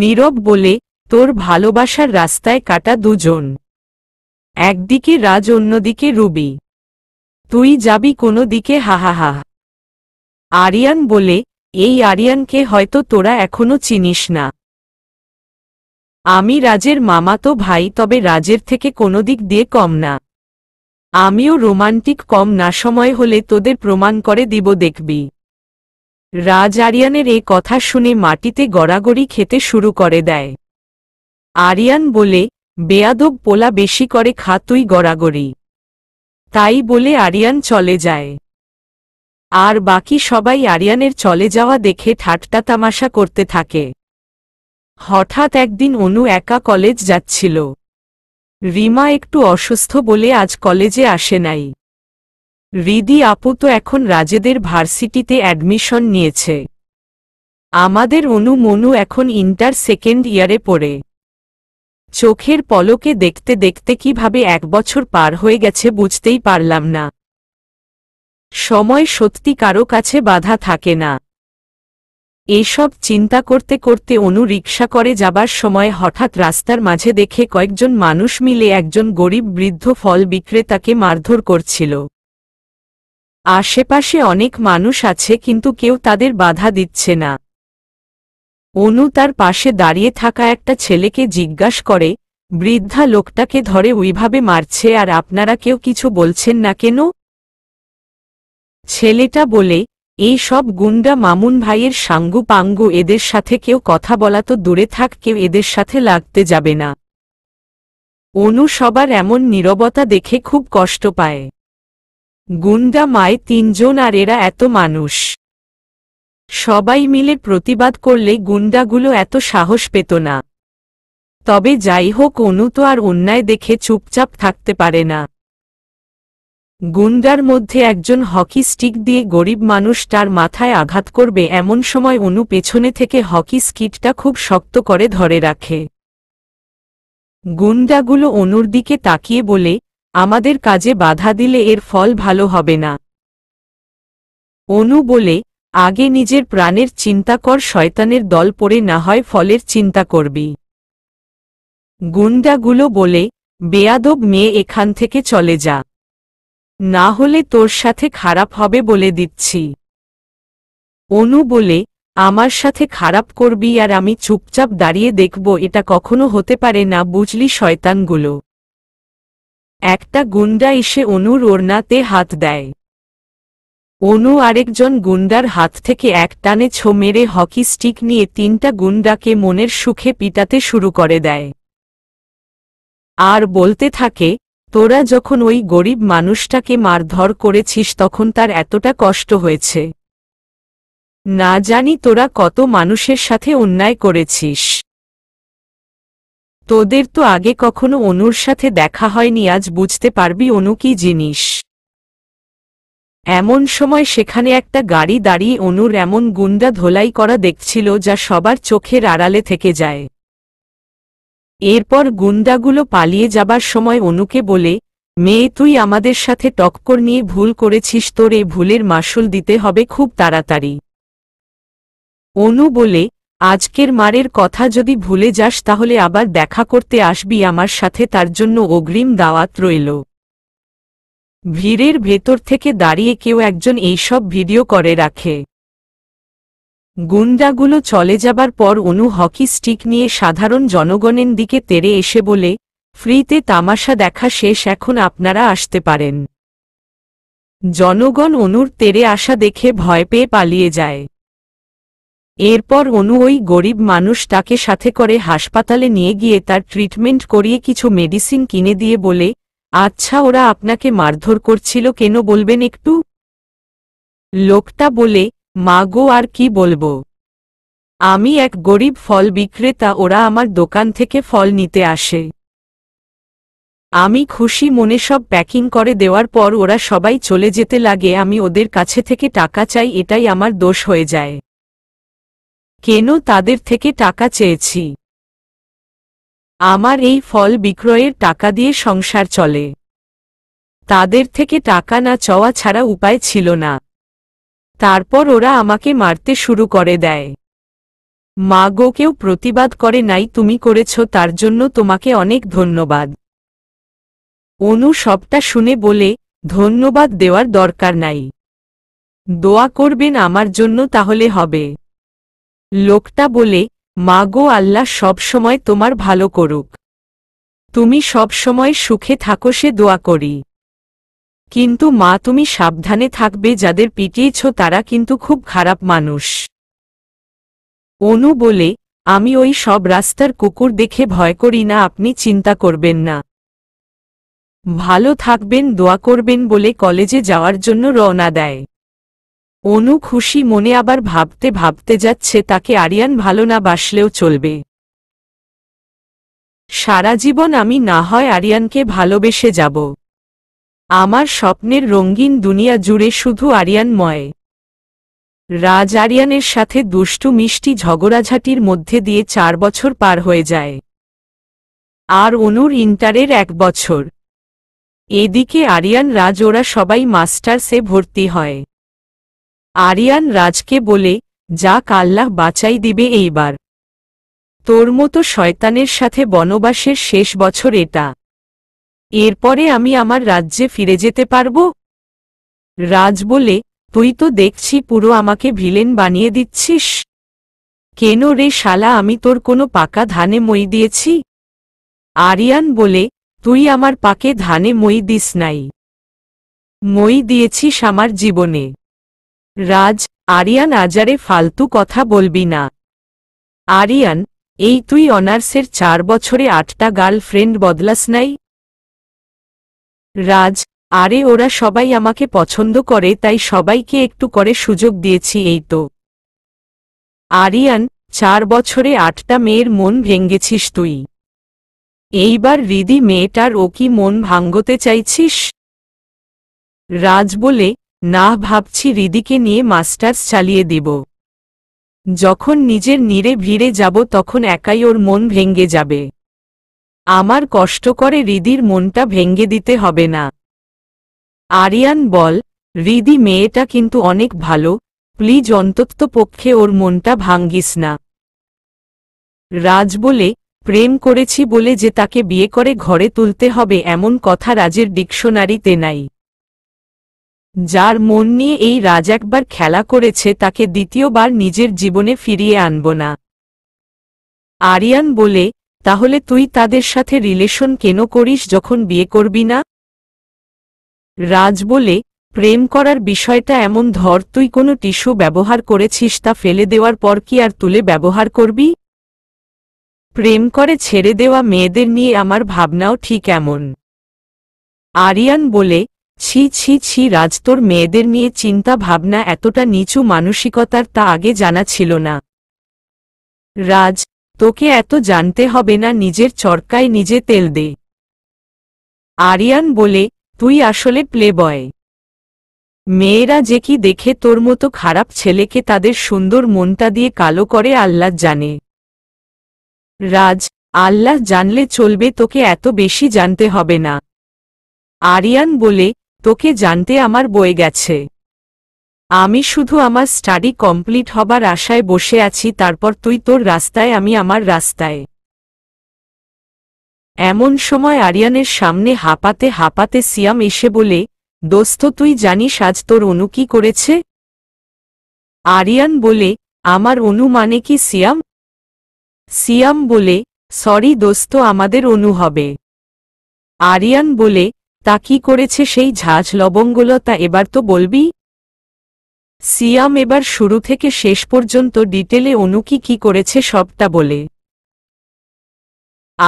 নীরব বলে তোর ভালোবাসার রাস্তায় কাটা দুজন একদিকে রাজ অন্যদিকে রুবি তুই যাবি কোনো দিকে হাহাহা আরিয়ান বলে এই আরিয়ানকে হয়তো তোরা এখনো চিনিস না আমি রাজের মামা তো ভাই তবে রাজের থেকে কোনো দিক দিয়ে কম না আমিও রোমান্টিক কম না সময় হলে তোদের প্রমাণ করে দিব দেখবি রাজ আরিয়ানের এ কথা শুনে মাটিতে গড়াগড়ি খেতে শুরু করে দেয় আরিয়ান বলে বেয়াদব পোলা বেশি করে খাতুই গড়াগড়ি তাই বলে আরিয়ান চলে যায় আর বাকি সবাই আরিয়ানের চলে যাওয়া দেখে ঠাট্টা তামাশা করতে থাকে হঠাৎ একদিন অনু একা কলেজ যাচ্ছিল রিমা একটু অসুস্থ বলে আজ কলেজে আসে নাই রিদি আপু তো এখন রাজেদের ভার্সিটিতে অ্যাডমিশন নিয়েছে আমাদের অনু মনু এখন ইন্টার সেকেন্ড ইয়ারে পড়ে চোখের পলকে দেখতে দেখতে কিভাবে এক বছর পার হয়ে গেছে বুঝতেই পারলাম না সময় সত্যি কারো কাছে বাধা থাকে না এসব চিন্তা করতে করতে অনু রিক্সা করে যাবার সময় হঠাৎ রাস্তার মাঝে দেখে কয়েকজন মানুষ মিলে একজন গরিব বৃদ্ধ ফল বিক্রেতাকে মারধর করছিল আশেপাশে অনেক মানুষ আছে কিন্তু কেউ তাদের বাধা দিচ্ছে না অনু তার পাশে দাঁড়িয়ে থাকা একটা ছেলেকে জিজ্ঞাস করে বৃদ্ধা লোকটাকে ধরে ওইভাবে মারছে আর আপনারা কেউ কিছু বলছেন না কেন ছেলেটা বলে এই সব গুন্ডা মামুন ভাইয়ের সাঙ্গু পাঙ্গু এদের সাথে কেউ কথা বলা তো দূরে থাক কেউ এদের সাথে লাগতে যাবে না অনু সবার এমন নীরবতা দেখে খুব কষ্ট পায় গুন্ডা মায় তিনজন আর এরা এত মানুষ সবাই মিলে প্রতিবাদ করলে গুন্ডাগুলো এত সাহস পেত না তবে যাই হোক অনু তো আর অন্যায় দেখে চুপচাপ থাকতে পারে না গুন্ডার মধ্যে একজন হকি স্টিক দিয়ে গরিব মানুষ তার মাথায় আঘাত করবে এমন সময় অনু পেছনে থেকে হকি স্কিটটা খুব শক্ত করে ধরে রাখে গুন্ডাগুলো অনুর দিকে তাকিয়ে বলে আমাদের কাজে বাধা দিলে এর ফল ভালো হবে না অনু বলে আগে নিজের প্রাণের চিন্তা কর শয়তানের দল পড়ে না হয় ফলের চিন্তা করবি গুন্ডাগুলো বলে বেয়াদব মেয়ে এখান থেকে চলে যা না হলে তোর সাথে খারাপ হবে বলে দিচ্ছি অনু বলে আমার সাথে খারাপ করবি আর আমি চুপচাপ দাঁড়িয়ে দেখব এটা কখনো হতে পারে না বুঝলি শয়তানগুলো একটা গুন্ডা এসে অনুর ওড়নাতে হাত দেয় অনু আরেকজন গুন্ডার হাত থেকে এক টানে ছো মেরে হকি স্টিক নিয়ে তিনটা গুন্ডাকে মনের সুখে পিটাতে শুরু করে দেয় আর বলতে থাকে তোরা যখন ওই গরিব মানুষটাকে মারধর করেছিস তখন তার এতটা কষ্ট হয়েছে না জানি তোরা কত মানুষের সাথে অন্যায় করেছিস তোদের তো আগে কখনো অনুর সাথে দেখা হয়নি আজ বুঝতে পারবি অনু কি জিনিস এমন সময় সেখানে একটা গাড়ি দাঁড়িয়ে অনুর এমন গুন্ডা ধোলাই করা দেখছিল যা সবার চোখের আড়ালে থেকে যায় এরপর গুন্ডাগুলো পালিয়ে যাবার সময় অনুকে বলে মেয়ে তুই আমাদের সাথে টক্কর নিয়ে ভুল করেছিস তোর এ ভুলের মাসুল দিতে হবে খুব তাড়াতাড়ি অনু বলে আজকের মারের কথা যদি ভুলে যাস তাহলে আবার দেখা করতে আসবি আমার সাথে তার জন্য অগ্রিম দাওয়াত রইল ভিড়ের ভেতর থেকে দাঁড়িয়ে কেউ একজন এইসব ভিডিও করে রাখে গুন্ডাগুলো চলে যাবার পর অনু হকি স্টিক নিয়ে সাধারণ জনগণের দিকে তেরে এসে বলে ফ্রিতে তামাশা দেখা শেষ এখন আপনারা আসতে পারেন জনগণ অনুর তেরে আসা দেখে ভয় পেয়ে পালিয়ে যায় এরপর অনু ওই গরিব মানুষটাকে সাথে করে হাসপাতালে নিয়ে গিয়ে তার ট্রিটমেন্ট করিয়ে কিছু মেডিসিন কিনে দিয়ে বলে আচ্ছা ওরা আপনাকে মারধর করছিল কেন বলবেন একটু লোকটা বলে মা গো আর কি বলবো আমি এক গরিব ফল বিক্রেতা ওরা আমার দোকান থেকে ফল নিতে আসে আমি খুশি মনে সব প্যাকিং করে দেওয়ার পর ওরা সবাই চলে যেতে লাগে আমি ওদের কাছে থেকে টাকা চাই এটাই আমার দোষ হয়ে যায় কেন তাদের থেকে টাকা চেয়েছি আমার এই ফল বিক্রয়ের টাকা দিয়ে সংসার চলে তাদের থেকে টাকা না চাওয়া ছাড়া উপায় ছিল না তারপর ওরা আমাকে মারতে শুরু করে দেয় মা গো কেউ প্রতিবাদ করে নাই তুমি করেছ তার জন্য তোমাকে অনেক ধন্যবাদ অনু সবটা শুনে বলে ধন্যবাদ দেওয়ার দরকার নাই দোয়া করবেন আমার জন্য তাহলে হবে লোকটা বলে মা গো আল্লাহ সবসময় তোমার ভালো করুক তুমি সবসময় সুখে থাকো সে দোয়া করি কিন্তু মা তুমি সাবধানে থাকবে যাদের পিটিয়েছ তারা কিন্তু খুব খারাপ মানুষ অনু বলে আমি ওই সব রাস্তার কুকুর দেখে ভয় করি না আপনি চিন্তা করবেন না ভালো থাকবেন দোয়া করবেন বলে কলেজে যাওয়ার জন্য রওনা দেয় অনু খুশি মনে আবার ভাবতে ভাবতে যাচ্ছে তাকে আরিয়ান ভালো না বাসলেও চলবে সারা জীবন আমি না হয় আরিয়ানকে ভালোবেসে যাব আমার স্বপ্নের রঙিন দুনিয়া জুড়ে শুধু আরিয়ানময় রাজ আরিয়ানের সাথে দুষ্টু মিষ্টি ঝগড়াঝাটির মধ্যে দিয়ে চার বছর পার হয়ে যায় আর অনুর ইন্টারের এক বছর এদিকে আরিয়ান রাজ ওরা সবাই মাস্টার্সে ভর্তি হয় আরিয়ান রাজকে বলে যা কাল্লাহ বাঁচাই দিবে এইবার তোর মতো শয়তানের সাথে বনবাসের শেষ বছর এটা এরপরে আমি আমার রাজ্যে ফিরে যেতে পারব রাজ বলে তুই তো দেখছি পুরো আমাকে ভিলেন বানিয়ে দিচ্ছিস কেন রে শালা আমি তোর কোনো পাকা ধানে মই দিয়েছি আরিয়ান বলে তুই আমার পাকে ধানে মই দিস নাই মই দিয়েছিস আমার জীবনে রাজ আরিয়ান আজারে ফালতু কথা বলবি না আরিয়ান এই তুই অনার্সের চার বছরে আটটা গার্লফ্রেন্ড বদলাস নাই রাজ আরে ওরা সবাই আমাকে পছন্দ করে তাই সবাইকে একটু করে সুযোগ দিয়েছি এই তো আরিয়ান চার বছরে আটটা মেয়ের মন ভেঙ্গেছিস তুই এইবার রিদি মেয়েটার ও কি মন ভাঙ্গতে চাইছিস রাজ বলে না ভাবছি রিদিকে নিয়ে মাস্টার্স চালিয়ে দিব যখন নিজের নিরে ভিড়ে যাব তখন একাই ওর মন ভেঙ্গে যাবে আমার কষ্ট করে রিদির মনটা ভেঙ্গে দিতে হবে না আরিয়ান বল রিদি মেয়েটা কিন্তু অনেক ভালো প্লিজ অন্তত পক্ষে ওর মনটা ভাঙ্গিস না রাজ বলে প্রেম করেছি বলে যে তাকে বিয়ে করে ঘরে তুলতে হবে এমন কথা রাজের ডিকশনারিতে নাই যার মন নিয়ে এই রাজ একবার খেলা করেছে তাকে দ্বিতীয়বার নিজের জীবনে ফিরিয়ে আনব না আরিয়ান বলে তাহলে তুই তাদের সাথে রিলেশন কেন করিস যখন বিয়ে করবি না রাজ বলে প্রেম করার বিষয়টা এমন ধর তুই কোনো টিস্যু ব্যবহার করেছিস তা ফেলে দেওয়ার পর কি আর তুলে ব্যবহার করবি প্রেম করে ছেড়ে দেওয়া মেয়েদের নিয়ে আমার ভাবনাও ঠিক এমন আরিয়ান বলে ছি ছি ছি রাজ তোর মেয়েদের নিয়ে চিন্তা ভাবনা এতটা নিচু মানসিকতার তা আগে জানা ছিল না রাজ তোকে এত জানতে হবে না নিজের চরকায় নিজে তেল দে আরিয়ান বলে তুই আসলে প্লে বয় মেয়েরা যে কি দেখে তোর মতো খারাপ ছেলেকে তাদের সুন্দর মনটা দিয়ে কালো করে আল্লাহ জানে রাজ আল্লাহ জানলে চলবে তোকে এত বেশি জানতে হবে না আরিয়ান বলে তোকে জানতে আমার বয়ে গেছে আমি শুধু আমার স্টাডি কমপ্লিট হবার আশায় বসে আছি তারপর তুই তোর রাস্তায় আমি আমার রাস্তায় এমন সময় আরিয়ানের সামনে হাঁপাতে হাঁপাতে সিয়াম এসে বলে দোস্ত তুই জানিস আজ তোর অনু কি করেছে আরিয়ান বলে আমার অনু মানে কি সিয়াম সিয়াম বলে সরি দোস্ত আমাদের অনু হবে আরিয়ান বলে তা কি করেছে সেই ঝাঁঝ লবঙ্গলতা তা এবার তো বলবি সিয়াম এবার শুরু থেকে শেষ পর্যন্ত ডিটেলে অনুকি কি করেছে সবটা বলে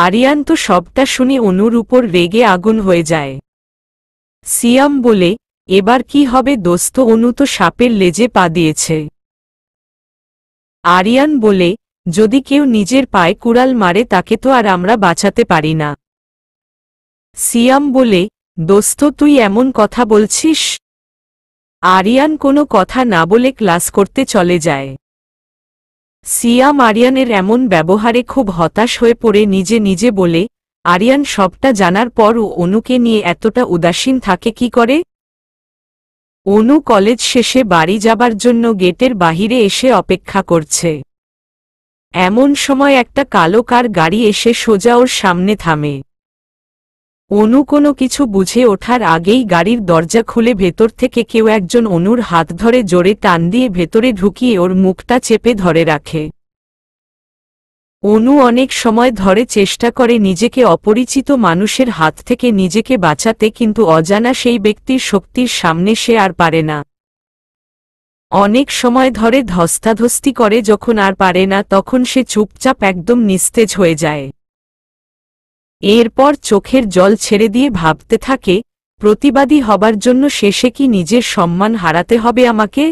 আরিয়ান তো সবটা শুনে অনুর উপর রেগে আগুন হয়ে যায় সিয়াম বলে এবার কি হবে দোস্ত অনু তো সাপের লেজে পা দিয়েছে আরিয়ান বলে যদি কেউ নিজের পায়ে কুড়াল মারে তাকে তো আর আমরা বাঁচাতে পারি না সিয়াম বলে দোস্ত তুই এমন কথা বলছিস আরিয়ান কোনো কথা না বলে ক্লাস করতে চলে যায় সিয়াম আরিয়ানের এমন ব্যবহারে খুব হতাশ হয়ে পড়ে নিজে নিজে বলে আরিয়ান সবটা জানার পর ও অনুকে নিয়ে এতটা উদাসীন থাকে কি করে অনু কলেজ শেষে বাড়ি যাবার জন্য গেটের বাহিরে এসে অপেক্ষা করছে এমন সময় একটা কালো কার গাড়ি এসে সোজা ওর সামনে থামে অনু কোনো কিছু বুঝে ওঠার আগেই গাড়ির দরজা খুলে ভেতর থেকে কেউ একজন অনুর হাত ধরে জোরে টান দিয়ে ভেতরে ঢুকিয়ে ওর মুখটা চেপে ধরে রাখে অনু অনেক সময় ধরে চেষ্টা করে নিজেকে অপরিচিত মানুষের হাত থেকে নিজেকে বাঁচাতে কিন্তু অজানা সেই ব্যক্তির শক্তির সামনে সে আর পারে না অনেক সময় ধরে ধস্তাধস্তি করে যখন আর পারে না তখন সে চুপচাপ একদম নিস্তেজ হয়ে যায় এরপর চোখের জল ছেড়ে দিয়ে ভাবতে থাকে প্রতিবাদী হবার জন্য শেষে কি নিজের সম্মান হারাতে হবে আমাকে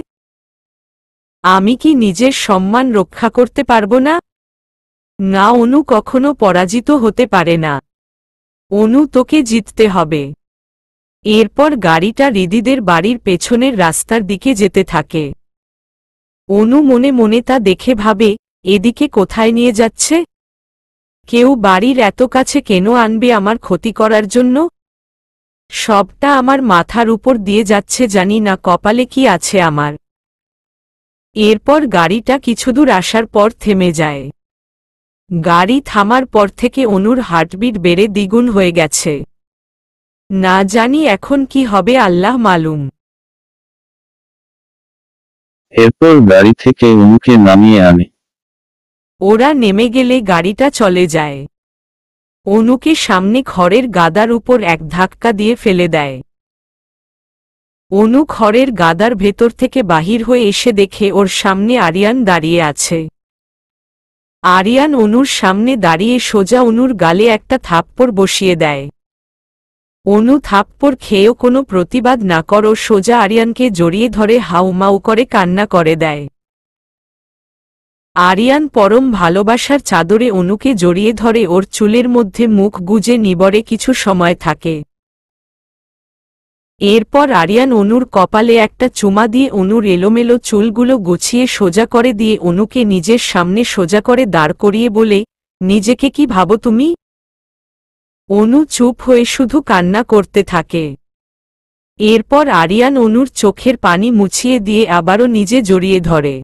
আমি কি নিজের সম্মান রক্ষা করতে পারব না না অনু কখনো পরাজিত হতে পারে না অনু তোকে জিততে হবে এরপর গাড়িটা রিদিদের বাড়ির পেছনের রাস্তার দিকে যেতে থাকে অনু মনে মনে তা দেখে ভাবে এদিকে কোথায় নিয়ে যাচ্ছে কেউ বাড়ির এত কাছে কেন আনবে আমার ক্ষতি করার জন্য সবটা আমার মাথার উপর দিয়ে যাচ্ছে জানি না কপালে কি আছে আমার এরপর গাড়িটা কিছুদূর আসার পর থেমে যায় গাড়ি থামার পর থেকে অনুর হার্টবিট বেড়ে দ্বিগুণ হয়ে গেছে না জানি এখন কি হবে আল্লাহ মালুম এরপর গাড়ি থেকে অনুকে নামিয়ে আনে ওরা নেমে গেলে গাড়িটা চলে যায় অনুকে সামনে ঘরের গাদার উপর এক ধাক্কা দিয়ে ফেলে দেয় অনু ঘরের গাদার ভেতর থেকে বাহির হয়ে এসে দেখে ওর সামনে আরিয়ান দাঁড়িয়ে আছে আরিয়ান অনুর সামনে দাঁড়িয়ে সোজা অনুর গালে একটা থাপ্পড় বসিয়ে দেয় অনু থাপ্পড় খেয়েও কোনো প্রতিবাদ না করো সোজা আরিয়ানকে জড়িয়ে ধরে হাউমাউ করে কান্না করে দেয় আরিয়ান পরম ভালোবাসার চাদরে অনুকে জড়িয়ে ধরে ওর চুলের মধ্যে মুখ গুজে নিবরে কিছু সময় থাকে এরপর আরিয়ান অনুর কপালে একটা চুমা দিয়ে অনুর এলোমেলো চুলগুলো গুছিয়ে সোজা করে দিয়ে অনুকে নিজের সামনে সোজা করে দাঁড় করিয়ে বলে নিজেকে কি ভাবো তুমি অনু চুপ হয়ে শুধু কান্না করতে থাকে এরপর আরিয়ান অনুর চোখের পানি মুছিয়ে দিয়ে আবারও নিজে জড়িয়ে ধরে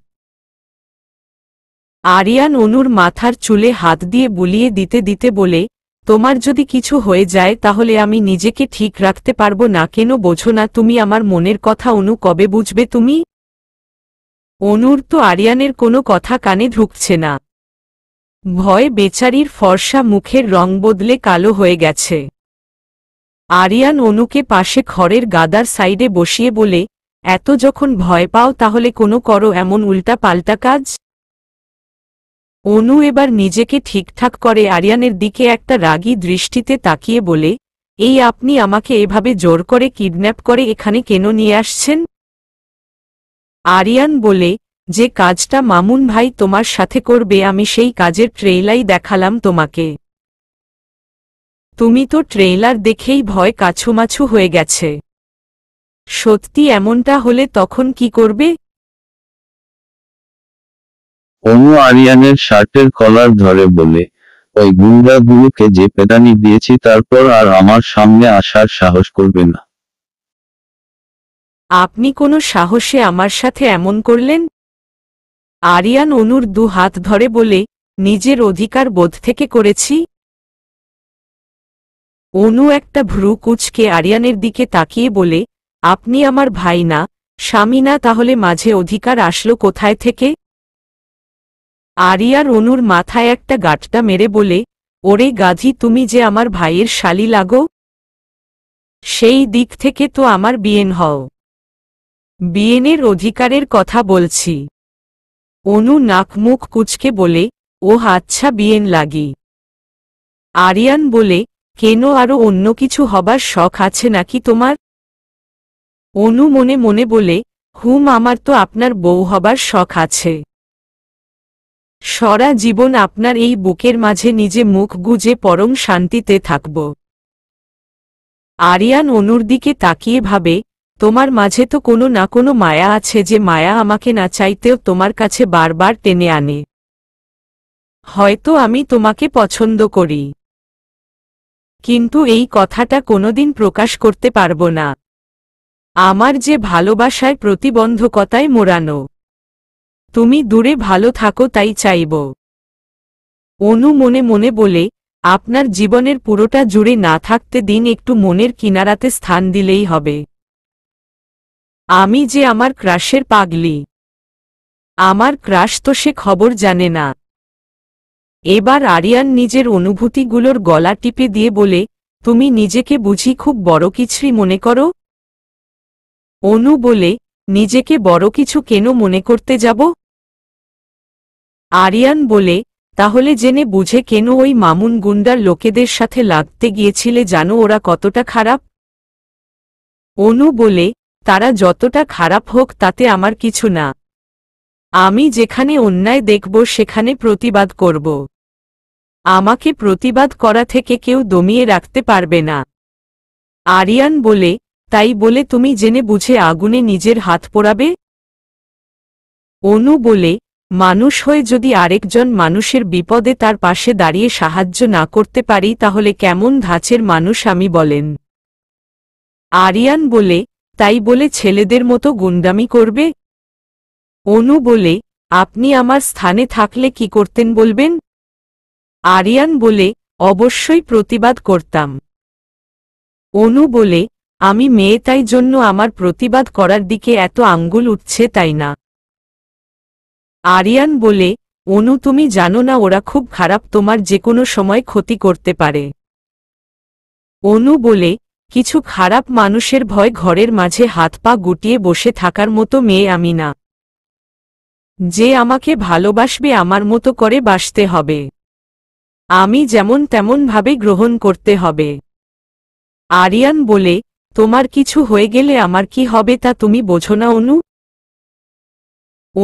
আরিয়ান অনুর মাথার চুলে হাত দিয়ে বুলিয়ে দিতে দিতে বলে তোমার যদি কিছু হয়ে যায় তাহলে আমি নিজেকে ঠিক রাখতে পারবো না কেন বোঝো না তুমি আমার মনের কথা অনু কবে বুঝবে তুমি অনুর তো আরিয়ানের কোনো কথা কানে ঢুকছে না ভয় বেচারির ফর্সা মুখের রং বদলে কালো হয়ে গেছে আরিয়ান অনুকে পাশে খড়ের গাদার সাইডে বসিয়ে বলে এত যখন ভয় পাও তাহলে কোনো করো এমন উল্টা পাল্টা কাজ অনু এবার নিজেকে ঠিকঠাক করে আরিয়ানের দিকে একটা রাগী দৃষ্টিতে তাকিয়ে বলে এই আপনি আমাকে এভাবে জোর করে কিডন্যাপ করে এখানে কেন নিয়ে আসছেন আরিয়ান বলে যে কাজটা মামুন ভাই তোমার সাথে করবে আমি সেই কাজের ট্রেইলাই দেখালাম তোমাকে তুমি তো ট্রেইলার দেখেই ভয় কাছুমাছু হয়ে গেছে সত্যি এমনটা হলে তখন কি করবে অনু আরিয়ানের শার্টের কলার ধরে বলে ওই গুন্ডাগুলোকে যে পেদানি দিয়েছি তারপর আর আমার সামনে আসার সাহস করবে না আপনি কোনো সাহসে আমার সাথে এমন করলেন আরিয়ান অনুর দু হাত ধরে বলে নিজের অধিকার বোধ থেকে করেছি অনু একটা ভ্রু কুচকে আরিয়ানের দিকে তাকিয়ে বলে আপনি আমার ভাই না স্বামী না তাহলে মাঝে অধিকার আসলো কোথায় থেকে আরিয়ার অনুর মাথায় একটা গাঠটা মেরে বলে ওরে গাধি তুমি যে আমার ভাইয়ের শালি লাগো সেই দিক থেকে তো আমার বিয়েন হও বিয়েনের অধিকারের কথা বলছি অনু নাকমুখ কুচকে বলে ও আচ্ছা বিয়েন লাগি আরিয়ান বলে কেন আরো অন্য কিছু হবার শখ আছে নাকি তোমার অনু মনে মনে বলে হুম আমার তো আপনার বউ হবার শখ আছে সরা জীবন আপনার এই বুকের মাঝে নিজে মুখ গুজে পরম শান্তিতে থাকব আরিয়ান অনুর দিকে তাকিয়ে ভাবে তোমার মাঝে তো কোনো না কোনো মায়া আছে যে মায়া আমাকে না চাইতেও তোমার কাছে বারবার টেনে আনে হয়তো আমি তোমাকে পছন্দ করি কিন্তু এই কথাটা কোনোদিন প্রকাশ করতে পারব না আমার যে ভালোবাসায় প্রতিবন্ধকতায় মোড়ানো তুমি দূরে ভালো থাকো তাই চাইব অনু মনে মনে বলে আপনার জীবনের পুরোটা জুড়ে না থাকতে দিন একটু মনের কিনারাতে স্থান দিলেই হবে আমি যে আমার ক্রাশের পাগলি আমার ক্রাশ তো সে খবর জানে না এবার আরিয়ান নিজের অনুভূতিগুলোর গলা টিপে দিয়ে বলে তুমি নিজেকে বুঝি খুব বড় কিছুই মনে করো অনু বলে নিজেকে বড় কিছু কেন মনে করতে যাব আরিয়ান বলে তাহলে জেনে বুঝে কেন ওই মামুন গুন্ডার লোকেদের সাথে লাগতে গিয়েছিলে জানো ওরা কতটা খারাপ অনু বলে তারা যতটা খারাপ হোক তাতে আমার কিছু না আমি যেখানে অন্যায় দেখব সেখানে প্রতিবাদ করব আমাকে প্রতিবাদ করা থেকে কেউ দমিয়ে রাখতে পারবে না আরিয়ান বলে তাই বলে তুমি জেনে বুঝে আগুনে নিজের হাত পোড়াবে অনু বলে মানুষ হয়ে যদি আরেকজন মানুষের বিপদে তার পাশে দাঁড়িয়ে সাহায্য না করতে পারি তাহলে কেমন ধাঁচের মানুষ আমি বলেন আরিয়ান বলে তাই বলে ছেলেদের মতো গুন্ডামি করবে অনু বলে আপনি আমার স্থানে থাকলে কি করতেন বলবেন আরিয়ান বলে অবশ্যই প্রতিবাদ করতাম অনু বলে আমি মেয়ে তাই জন্য আমার প্রতিবাদ করার দিকে এত আঙ্গুল উঠছে তাই না আরিয়ান বলে অনু তুমি জানো না ওরা খুব খারাপ তোমার যে কোনো সময় ক্ষতি করতে পারে অনু বলে কিছু খারাপ মানুষের ভয় ঘরের মাঝে হাত পা গুটিয়ে বসে থাকার মতো মেয়ে আমি না যে আমাকে ভালোবাসবে আমার মতো করে বাসতে হবে আমি যেমন তেমনভাবে গ্রহণ করতে হবে আরিয়ান বলে তোমার কিছু হয়ে গেলে আমার কি হবে তা তুমি বোঝো না অনু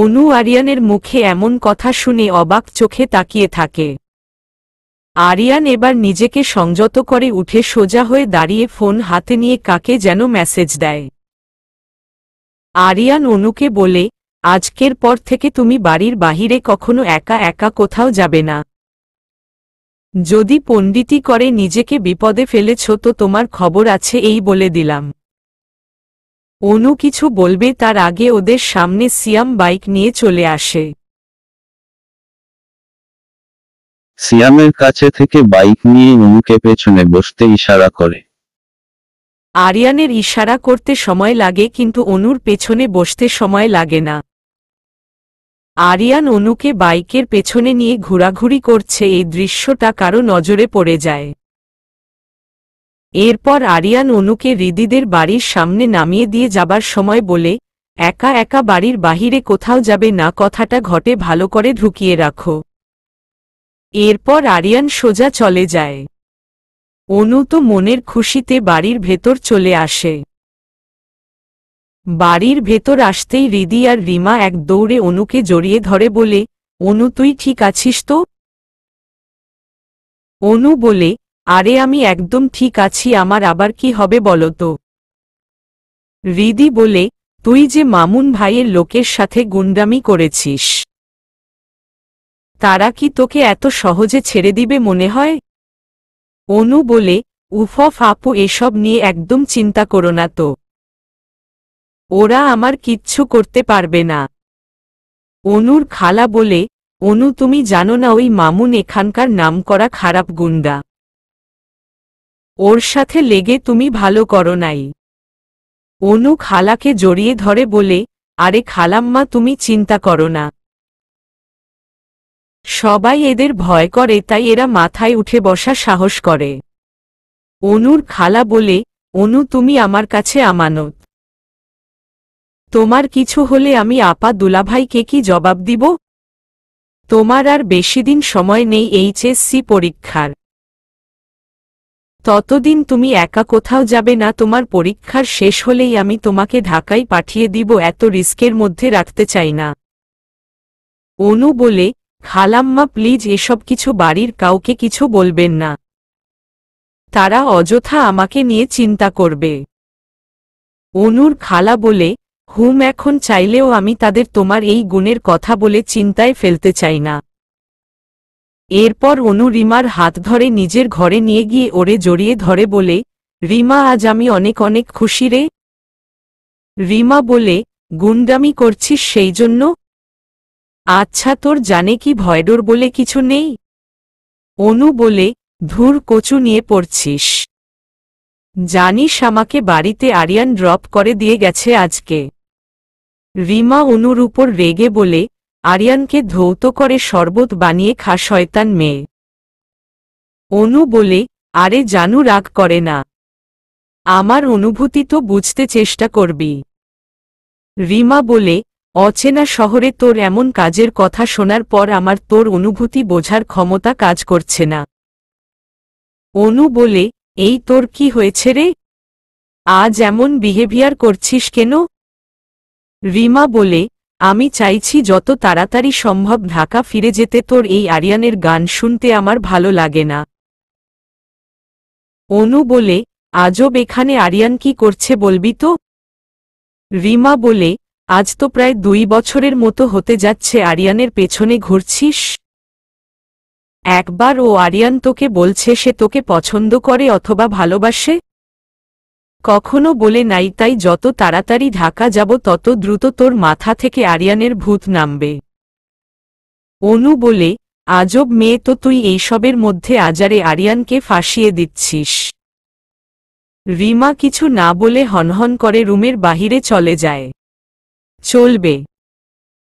অনু আরিয়ানের মুখে এমন কথা শুনে অবাক চোখে তাকিয়ে থাকে আরিয়ান এবার নিজেকে সংযত করে উঠে সোজা হয়ে দাঁড়িয়ে ফোন হাতে নিয়ে কাকে যেন মেসেজ দেয় আরিয়ান অনুকে বলে আজকের পর থেকে তুমি বাড়ির বাহিরে কখনো একা একা কোথাও যাবে না যদি পণ্ডিতি করে নিজেকে বিপদে ফেলেছ তো তোমার খবর আছে এই বলে দিলাম অনু কিছু বলবে তার আগে ওদের সামনে সিয়াম বাইক নিয়ে চলে আসে সিয়ামের কাছে থেকে বাইক নিয়ে অনুকে পেছনে বসতে ইশারা করে আরিয়ানের ইশারা করতে সময় লাগে কিন্তু অনুর পেছনে বসতে সময় লাগে না আরিয়ান অনুকে বাইকের পেছনে নিয়ে ঘোরাঘুরি করছে এই দৃশ্যটা কারো নজরে পড়ে যায় এরপর আরিয়ান অনুকে রিদিদের বাড়ির সামনে নামিয়ে দিয়ে যাবার সময় বলে একা একা বাড়ির বাহিরে কোথাও যাবে না কথাটা ঘটে ভালো করে ঢুকিয়ে রাখো এরপর আরিয়ান সোজা চলে যায় অনু তো মনের খুশিতে বাড়ির ভেতর চলে আসে বাড়ির ভেতর আসতেই রিদি আর রিমা এক দৌড়ে অনুকে জড়িয়ে ধরে বলে অনু তুই ঠিক আছিস তো অনু বলে আরে আমি একদম ঠিক আছি আমার আবার কি হবে বলতো তো রিদি বলে তুই যে মামুন ভাইয়ের লোকের সাথে গুন্ডামি করেছিস তারা কি তোকে এত সহজে ছেড়ে দিবে মনে হয় অনু বলে উফ ফাপু এসব নিয়ে একদম চিন্তা করো না তো ওরা আমার কিচ্ছু করতে পারবে না অনুর খালা বলে অনু তুমি জানো না ওই মামুন এখানকার নাম করা খারাপ গুন্ডা ওর সাথে লেগে তুমি ভালো করো নাই অনু খালাকে জড়িয়ে ধরে বলে আরে খালাম্মা তুমি চিন্তা করো না সবাই এদের ভয় করে তাই এরা মাথায় উঠে বসা সাহস করে অনুর খালা বলে অনু তুমি আমার কাছে আমানত তোমার কিছু হলে আমি আপা দুলাভাইকে কি জবাব দিব তোমার আর বেশিদিন সময় নেই এইচএসসি পরীক্ষার ততদিন তুমি একা কোথাও যাবে না তোমার পরীক্ষার শেষ হলেই আমি তোমাকে ঢাকায় পাঠিয়ে দিব এত রিস্কের মধ্যে রাখতে চাই না অনু বলে খালাম্মা প্লিজ এসব কিছু বাড়ির কাউকে কিছু বলবেন না তারা অযথা আমাকে নিয়ে চিন্তা করবে অনুর খালা বলে হুম এখন চাইলেও আমি তাদের তোমার এই গুণের কথা বলে চিন্তায় ফেলতে চাই না এরপর অনু রিমার হাত ধরে নিজের ঘরে নিয়ে গিয়ে ওরে জড়িয়ে ধরে বলে রিমা আজ আমি অনেক অনেক খুশি রে রিমা বলে গুন্ডামি করছিস সেই জন্য আচ্ছা তোর জানে কি ভয়ডোর বলে কিছু নেই অনু বলে ধুর কচু নিয়ে পড়ছিস জানিস আমাকে বাড়িতে আরিয়ান ড্রপ করে দিয়ে গেছে আজকে রিমা অনুর উপর রেগে বলে আরিয়ানকে ধৌত করে শরবত বানিয়ে খা শয়তান মেয়ে অনু বলে আরে জানু রাগ করে না আমার অনুভূতি তো বুঝতে চেষ্টা করবি রিমা বলে অচেনা শহরে তোর এমন কাজের কথা শোনার পর আমার তোর অনুভূতি বোঝার ক্ষমতা কাজ করছে না অনু বলে এই তোর কি হয়েছে রে আজ এমন বিহেভিয়ার করছিস কেন রিমা বলে আমি চাইছি যত তাড়াতাড়ি সম্ভব ঢাকা ফিরে যেতে তোর এই আরিয়ানের গান শুনতে আমার ভালো লাগে না অনু বলে আজব এখানে আরিয়ান কি করছে বলবি তো রিমা বলে আজ তো প্রায় দুই বছরের মতো হতে যাচ্ছে আরিয়ানের পেছনে ঘুরছিস একবার ও আরিয়ান তোকে বলছে সে তোকে পছন্দ করে অথবা ভালোবাসে কখনো বলে নাই তাই যত তাড়াতাড়ি ঢাকা যাব তত দ্রুত তোর মাথা থেকে আরিয়ানের ভূত নামবে অনু বলে আজব মেয়ে তো তুই এইসবের মধ্যে আজারে আরিয়ানকে ফাঁসিয়ে দিচ্ছিস রিমা কিছু না বলে হনহন করে রুমের বাহিরে চলে যায় চলবে